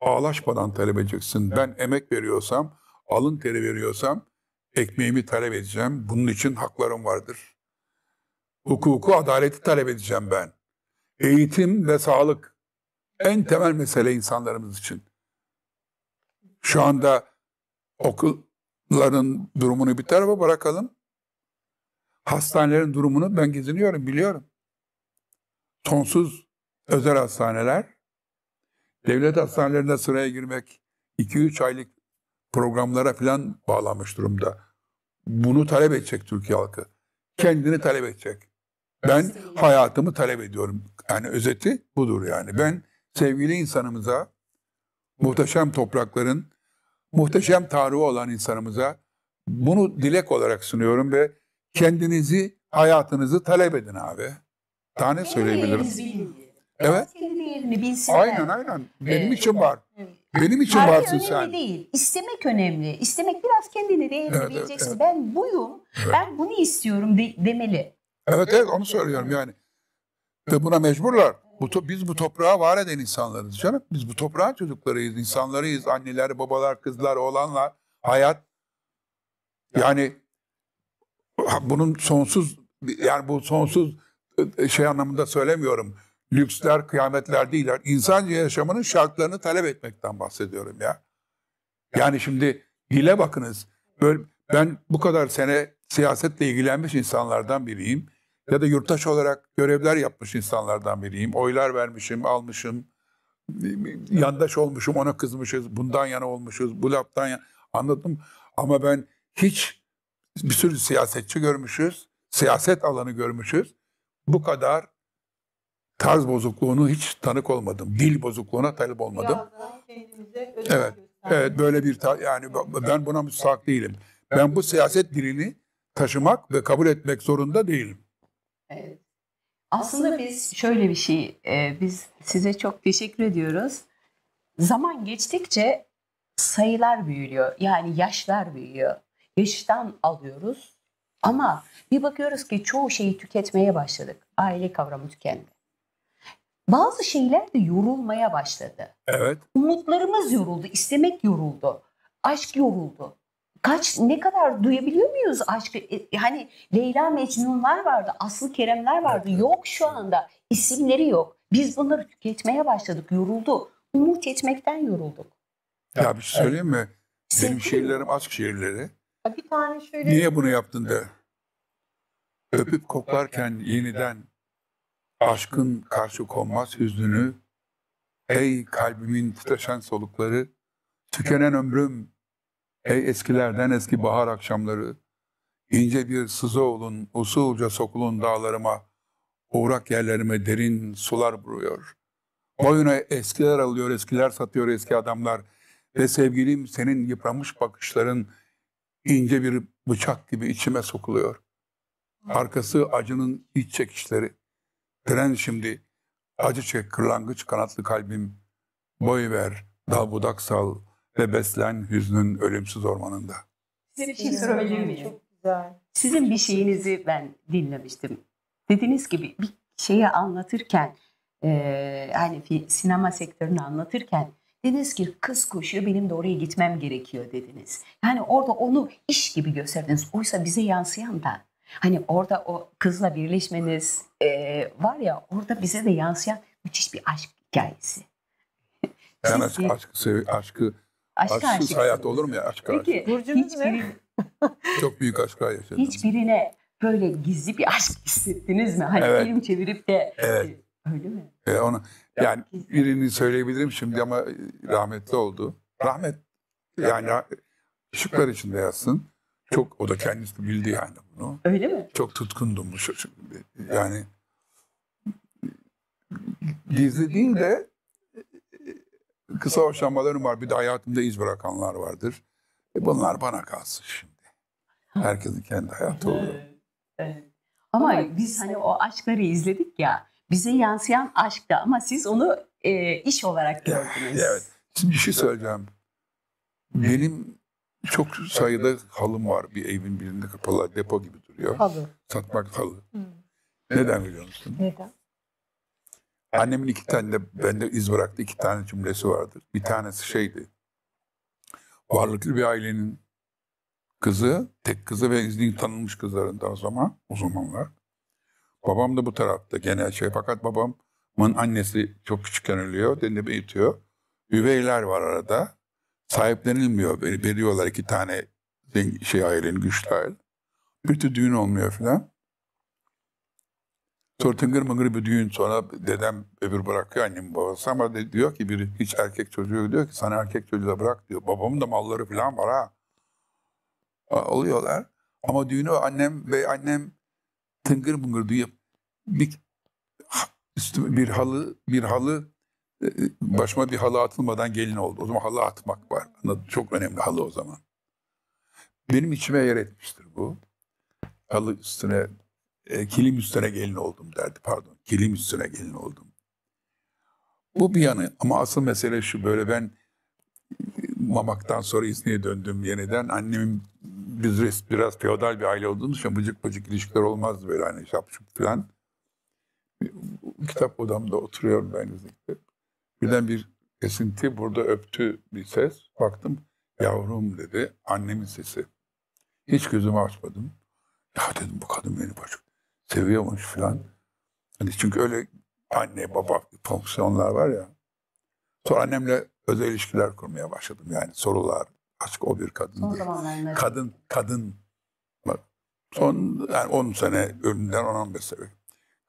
ağlaşmadan talep edeceksin. Ben emek veriyorsam, alın teri veriyorsam ekmeğimi talep edeceğim. Bunun için haklarım vardır. Hukuku, adaleti talep edeceğim ben. Eğitim ve sağlık en temel mesele insanlarımız için. Şu anda okulların durumunu bir tarafa bırakalım. Hastanelerin durumunu ben geziniyorum, biliyorum. Sonsuz özel hastaneler, devlet hastanelerine sıraya girmek 2-3 aylık programlara falan bağlanmış durumda. Bunu talep edecek Türkiye halkı. Kendini talep edecek. Ben hayatımı talep ediyorum. Yani özeti budur yani. Ben sevgili insanımıza, muhteşem toprakların, muhteşem tarihi olan insanımıza bunu dilek olarak sunuyorum ve kendinizi, hayatınızı talep edin abi. Tane ne söyleyebilirim? Evet. Aynen aynen. Benim Evet. için var. Benim için Tarih varsın önemli sen. değil. İstemek önemli. İstemek biraz kendini değerini Evet, bileceksin. evet. Ben buyum. Ben bunu istiyorum de- demeli. Evet evet onu söylüyorum yani. Ve buna mecburlar. Bu to- biz bu toprağa var eden insanlarız canım. Biz bu toprağın çocuklarıyız, insanlarıyız. Anneler, babalar, kızlar, oğlanlar, hayat. Yani bunun sonsuz yani bu sonsuz e, şey anlamında söylemiyorum. Lüksler, kıyametler değil. İnsanca yaşamının şartlarını talep etmekten bahsediyorum ya. Yani şimdi dile bakınız. Böyle, ben bu kadar sene siyasetle ilgilenmiş insanlardan biriyim. Ya da yurttaş olarak görevler yapmış insanlardan biriyim. Oylar vermişim, almışım. Yandaş olmuşum, ona kızmışız. Bundan yana olmuşuz, bu laftan yana. Anladım. Ama ben hiç bir sürü siyasetçi görmüşüz. Siyaset alanı görmüşüz. Bu kadar tarz bozukluğunu hiç tanık olmadım. Dil bozukluğuna talip olmadım. Evet. Evet böyle bir yani ben buna müsait değilim. Ben bu siyaset dilini taşımak ve kabul etmek zorunda değilim. Evet. Aslında biz şöyle bir şey, e, biz size çok teşekkür ediyoruz. Zaman geçtikçe sayılar büyüyor, yani yaşlar büyüyor dıştan alıyoruz. Ama bir bakıyoruz ki çoğu şeyi tüketmeye başladık. Aile kavramı tükendi. Bazı şeyler de yorulmaya başladı. Evet. Umutlarımız yoruldu, istemek yoruldu, aşk yoruldu. Kaç ne kadar duyabiliyor muyuz aşkı? E, e, hani Leyla Mecnunlar vardı, Aslı Keremler vardı. Evet. Yok şu anda. İsimleri yok. Biz bunları tüketmeye başladık, yoruldu. Umut etmekten yorulduk. Ya bir şey söyleyeyim mi? Benim şiirlerim aşk şiirleri. Bir tane şöyle... Niye bunu yaptın da? Öpüp koklarken yeniden aşkın karşı konmaz hüznünü, ey kalbimin titreşen solukları, tükenen ömrüm, ey eskilerden eski bahar akşamları, ince bir sızı olun, usulca sokulun dağlarıma, uğrak yerlerime derin sular buruyor. Boyuna eskiler alıyor, eskiler satıyor eski adamlar ve sevgilim senin yıpramış bakışların, ince bir bıçak gibi içime sokuluyor. Arkası acının iç çekişleri. Tren şimdi acı çek kırlangıç kanatlı kalbim. Boy ver, dal budak sal ve beslen hüznün ölümsüz ormanında. Size bir şey Çok güzel. Sizin bir şeyinizi ben dinlemiştim. Dediğiniz gibi bir şeyi anlatırken, e, hani sinema sektörünü anlatırken Dediniz ki kız koşuyor benim de oraya gitmem gerekiyor dediniz. Yani orada onu iş gibi gösterdiniz. Oysa bize yansıyan da hani orada o kızla birleşmeniz e, var ya orada bize de yansıyan müthiş bir aşk hikayesi. Ben aşk, aşkı, sev, aşkı, aşkı aşksız aşkı. hayat olur mu ya? Aşkı, Peki, aşkı. Burcunuz hiçbiri, ne? Çok büyük aşklar yaşadım. Hiçbirine böyle gizli bir aşk hissettiniz mi? Hani evet. film çevirip de evet. öyle mi? E, ona, yani birini söyleyebilirim şimdi şey ama rahmetli oldu. Rahmet yani şıklar içinde yazsın. Çok o da kendisi bildi yani bunu. Öyle mi? Çok tutkundum bu çocuk. Yani dizi değil de kısa hoşlanmalarım var. Bir de hayatımda iz bırakanlar vardır. E bunlar bana kalsın şimdi. Herkesin kendi hayatı oluyor. Evet. Ama biz hani o aşkları izledik ya bize yansıyan aşkta ama siz onu e, iş olarak gördünüz. Evet. Şimdi bir şey söyleyeceğim. Benim çok sayıda halım var. Bir evin birinde kapalı depo gibi duruyor. Halı. Satmak halı. Hı. Neden biliyor musun? Neden? Annemin iki tane de bende iz bıraktı iki tane cümlesi vardır. Bir tanesi şeydi. Varlıklı bir ailenin kızı, tek kızı ve iznin tanınmış kızlarından o zaman, o zamanlar. Babam da bu tarafta genel şey. Fakat babamın annesi çok küçükken ölüyor. Denilip eğitiyor. Üveyler var arada. Sahiplenilmiyor. Veriyorlar iki tane şey ailenin, güçlü aile. Bir düğün olmuyor filan. Sonra tıngır mıngır bir düğün sonra dedem öbür bırakıyor annem babası ama de, diyor ki bir hiç erkek çocuğu diyor ki sana erkek çocuğu da bırak diyor. Babamın da malları falan var ha. Oluyorlar. Ama düğünü annem ve annem tıngır mıngır duyup bir üstüme bir halı bir halı e, e, başıma bir halı atılmadan gelin oldu. O zaman halı atmak var. Çok önemli halı o zaman. Benim içime yer etmiştir bu. Halı üstüne, e, kilim üstüne gelin oldum derdi pardon. Kilim üstüne gelin oldum. Bu bir yanı ama asıl mesele şu böyle ben e, mamaktan sonra İzni'ye döndüm yeniden. Annemin biz biraz feodal bir aile olduğumuz için bıcık bıcık ilişkiler olmazdı böyle hani şapşup falan. Kitap odamda oturuyorum ben özellikle. Birden bir esinti burada öptü bir ses. Baktım yavrum dedi annemin sesi. Hiç gözümü açmadım. Ya dedim bu kadın beni başka seviyormuş falan. Hani çünkü öyle anne baba fonksiyonlar var ya. Sonra annemle özel ilişkiler kurmaya başladım yani sorular, aşk o bir kadındır. Kadın, kadın. Bak, son yani 10 sene, ölümden 10-15 sene.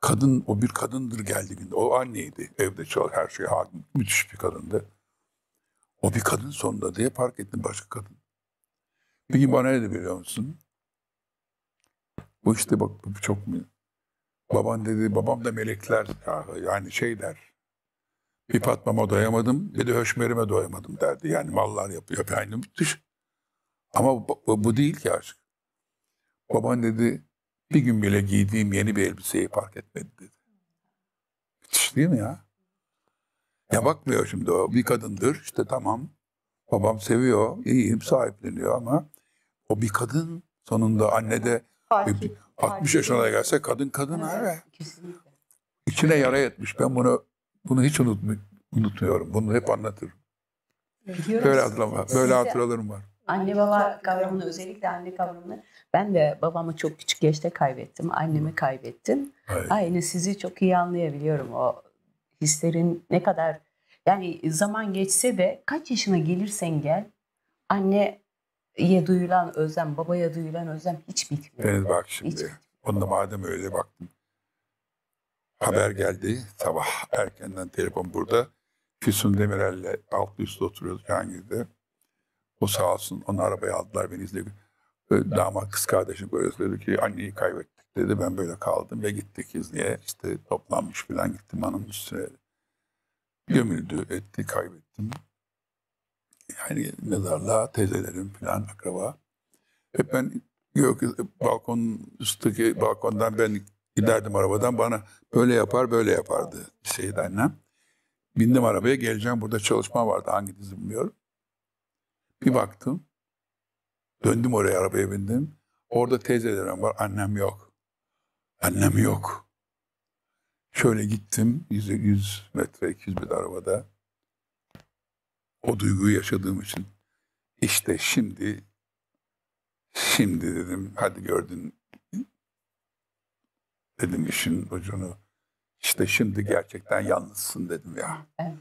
Kadın, o bir kadındır geldi günde. O anneydi. Evde çalışan her şeye hakim. Müthiş bir kadındı. O bir kadın sonunda diye fark ettim başka kadın. Peki bana ne biliyor musun? Bu işte bak çok mu? Baban dedi, babam da melekler yani şey der. İp patmama doyamadım, bir de höşmerime doyamadım derdi. Yani mallar yapıyor efendim. müthiş Ama bu, bu değil ki aşk. Baban dedi, bir gün bile giydiğim yeni bir elbiseyi fark etmedi dedi. Müthiş değil mi ya? Ya bakmıyor şimdi o bir kadındır işte tamam babam seviyor iyiyim sahipleniyor ama o bir kadın sonunda anne de 60 yaşına gelse kadın kadın evet, ha. İçine yara etmiş ben bunu bunu hiç unutmu unutmuyorum. Bunu hep anlatırım. Diyoruz. Böyle hatırlama, böyle hatıralarım var. Anne baba kavramını özellikle anne kavramını ben de babamı çok küçük yaşta kaybettim. Annemi kaybettim. Evet. Aynı sizi çok iyi anlayabiliyorum o hislerin ne kadar yani zaman geçse de kaç yaşına gelirsen gel anneye duyulan özlem, babaya duyulan özlem hiç bitmiyor. Evet bak şimdi. Hiç. Onda madem öyle baktım haber geldi. Sabah erkenden telefon burada. Füsun Demirel'le alt üstte oturuyoruz Cihangir'de. O sağ olsun onu arabaya aldılar beni izledi. Damat kız kardeşim böyle söyledi ki anneyi kaybettik dedi. Ben böyle kaldım ve gittik izniye İşte toplanmış falan gittim hanımın üstüne. Gömüldü etti kaybettim. Yani mezarlığa teyzelerim falan akraba. Hep ben yok balkonun üstteki balkondan ben Giderdim arabadan bana böyle yapar böyle yapardı liseydi annem. Bindim arabaya geleceğim burada çalışma vardı hangi dizi bilmiyorum. Bir baktım. Döndüm oraya arabaya bindim. Orada teyzelerim var annem yok. Annem yok. Şöyle gittim 100, 100 metre 200 metre arabada. O duyguyu yaşadığım için işte şimdi şimdi dedim hadi gördün Dedim işin ucunu. İşte şimdi gerçekten yalnızsın dedim ya. Evet.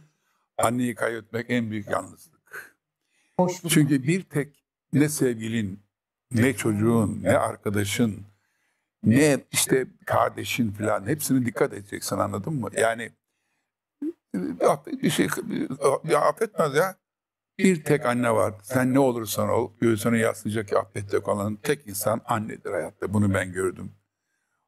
Anneyi kaybetmek en büyük yalnızlık. Hoş Çünkü şey. bir tek ne sevgilin, ne çocuğun, ne arkadaşın, ne işte kardeşin falan hepsini dikkat edeceksin anladın mı? Yani e, bir şey ya affetmez ya. Bir tek anne var. Sen ne olursan ol, göğsüne yaslayacak affedecek olan tek insan annedir hayatta. Bunu ben gördüm.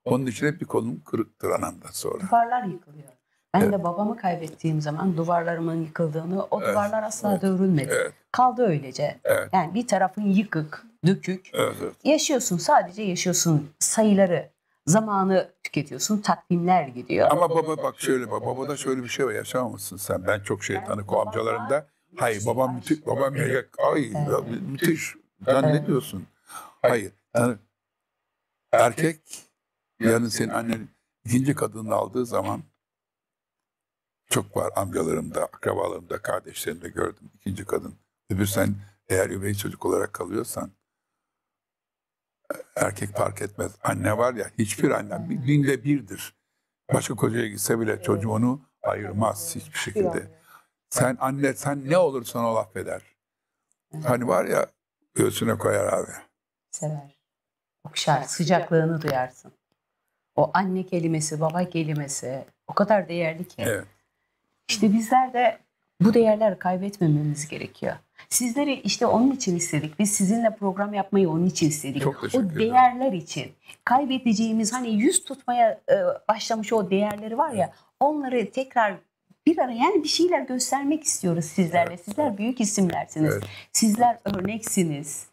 Onun için hep bir kolum kırıktır anamdan sonra. Duvarlar yıkılıyor. Ben evet. de babamı kaybettiğim zaman duvarlarımın yıkıldığını, o evet. duvarlar asla evet. dövülmedi. Evet. Kaldı öylece. Evet. Yani bir tarafın yıkık, dökük. Evet, evet. Yaşıyorsun, sadece yaşıyorsun. Sayıları, zamanı tüketiyorsun, takvimler gidiyor. Ama baba bak şöyle baba babada şöyle bir şey var, yaşamamışsın sen. Ben çok şey tanık o amcalarımda. Hayır babam müthiş, babam yayak, ay evet. müthiş. Sen evet. ne diyorsun? Hayır. Yani erkek Yarın senin e, annen ikinci kadını aldığı zaman çok var amcalarımda, akrabalarımda, kardeşlerimde gördüm ikinci kadın. Öbür sen eğer üvey çocuk olarak kalıyorsan e, erkek fark etmez. Anne var ya hiçbir anne binde birdir. Başka kocaya gitse bile çocuğu onu ayırmaz hiçbir şekilde. Sen anne sen ne olursan ol affeder. Hani var ya göğsüne koyar abi. Sever. Okşar. Sıcaklığını duyarsın. O anne kelimesi, baba kelimesi o kadar değerli ki. Evet. İşte bizler de bu değerleri kaybetmememiz gerekiyor. Sizleri işte onun için istedik. Biz sizinle program yapmayı onun için istedik. Çok o değerler için. Kaybedeceğimiz hani yüz tutmaya e, başlamış o değerleri var ya onları tekrar bir ara yani bir şeyler göstermek istiyoruz sizlerle. Evet. Sizler büyük isimlersiniz. Evet. Sizler örneksiniz.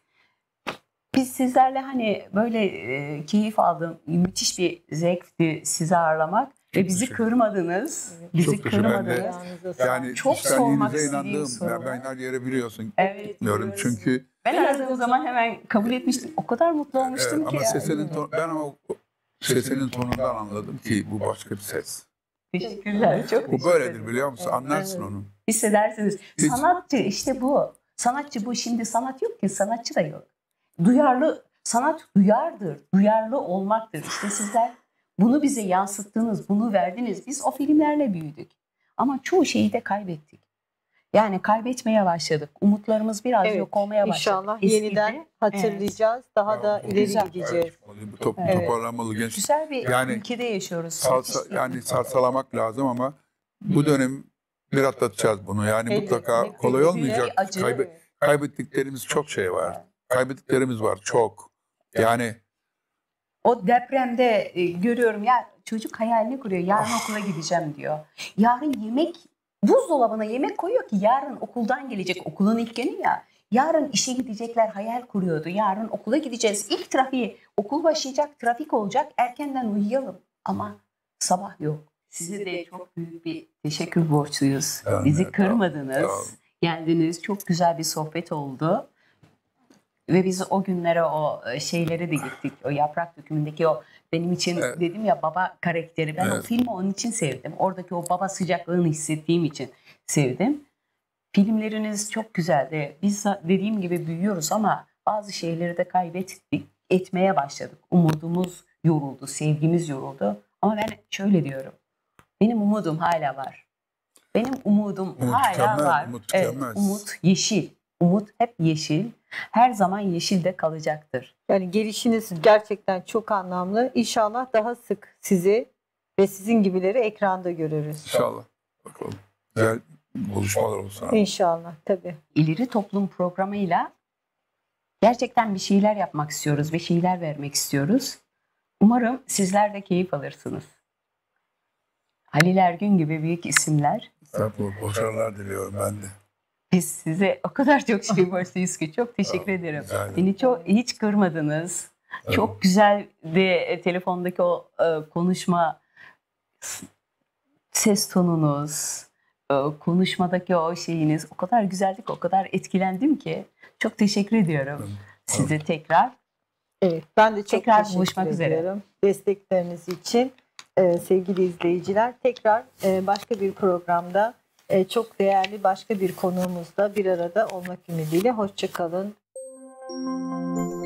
Biz sizlerle hani böyle e, keyif aldım, müthiş bir zevkti sizi ağırlamak. Ve bizi kırmadınız. Evet. Bizi çok kırmadınız. Yani, yani çok sormak inandığım, sorular. Ben her yere biliyorsun. Evet. Biliyorum çünkü. Ben aradığım zaman hemen kabul etmiştim. O kadar mutlu olmuştum evet, ki. Ama yani. sesinin ton, ben ama sesinin tonundan anladım ki bu başka bir ses. Teşekkürler. Çok bu böyledir biliyor musun? Evet. Anlarsın evet. onu. Hissedersiniz. Hiç. Sanatçı işte bu. Sanatçı bu. Şimdi sanat yok ki. Sanatçı da yok duyarlı sanat duyardır, duyarlı olmaktır. İşte sizler bunu bize yansıttınız, bunu verdiniz. Biz o filmlerle büyüdük. Ama çoğu şeyi de kaybettik. Yani kaybetmeye başladık. Umutlarımız biraz evet, yok olmaya başladı. İnşallah Eskide, yeniden hatırlayacağız. Evet. Daha da ileri Güzel. gideceğiz. Top, evet. Toparlanmalı genç. Güzel bir yani, ülkede yaşıyoruz. Salsa, yani sarsalamak lazım ama bu dönem bir atlatacağız bunu. Yani evet, mutlaka kolay olmayacak. Acı. Kaybe, kaybettiklerimiz çok şey var kaybettiklerimiz var çok. Yani o depremde e, görüyorum ya çocuk hayalini kuruyor. Yarın ah. okula gideceğim diyor. Yarın yemek buzdolabına yemek koyuyor ki yarın okuldan gelecek okulun ilk günü ya. Yarın işe gidecekler hayal kuruyordu. Yarın okula gideceğiz. İlk trafiği okul başlayacak, trafik olacak. Erkenden uyuyalım. Ama sabah yok. Size de çok büyük bir teşekkür borçluyuz. Yani, Bizi kırmadınız. Tamam. Geldiniz. Çok güzel bir sohbet oldu. Ve biz o günlere o e, şeylere de gittik. O yaprak dökümündeki o benim için evet. dedim ya baba karakteri. Ben evet. o filmi onun için sevdim. Oradaki o baba sıcaklığını hissettiğim için sevdim. Filmleriniz çok güzeldi. Biz dediğim gibi büyüyoruz ama bazı şeyleri de kaybettik. Etmeye başladık. Umudumuz yoruldu, sevgimiz yoruldu. Ama ben şöyle diyorum. Benim umudum hala var. Benim umudum umut hala tükenmez, var. Umut, tükenmez. evet, umut yeşil umut hep yeşil. Her zaman yeşilde kalacaktır. Yani gelişiniz gerçekten çok anlamlı. İnşallah daha sık sizi ve sizin gibileri ekranda görürüz. İnşallah. Bakalım. Güzel buluşmalar olsun. İnşallah tabii. İleri Toplum programıyla gerçekten bir şeyler yapmak istiyoruz, ve şeyler vermek istiyoruz. Umarım sizler de keyif alırsınız. Halil Ergün gibi büyük isimler. Tabii, başarılar diliyorum ben de. Biz size o kadar çok şey borçluyuz ki çok teşekkür evet, ederim. Yani. Beni çok hiç kırmadınız. Evet. Çok güzel de e, telefondaki o e, konuşma ses tonunuz, e, konuşmadaki o şeyiniz o kadar güzeldi ki o kadar etkilendim ki çok teşekkür ediyorum evet. size tekrar. Evet ben de çok tekrar teşekkür buluşmak üzere. ediyorum üzere. destekleriniz için. Ee, sevgili izleyiciler tekrar e, başka bir programda e, çok değerli başka bir konuğumuzla bir arada olmak ümidiyle. Hoşçakalın. Müzik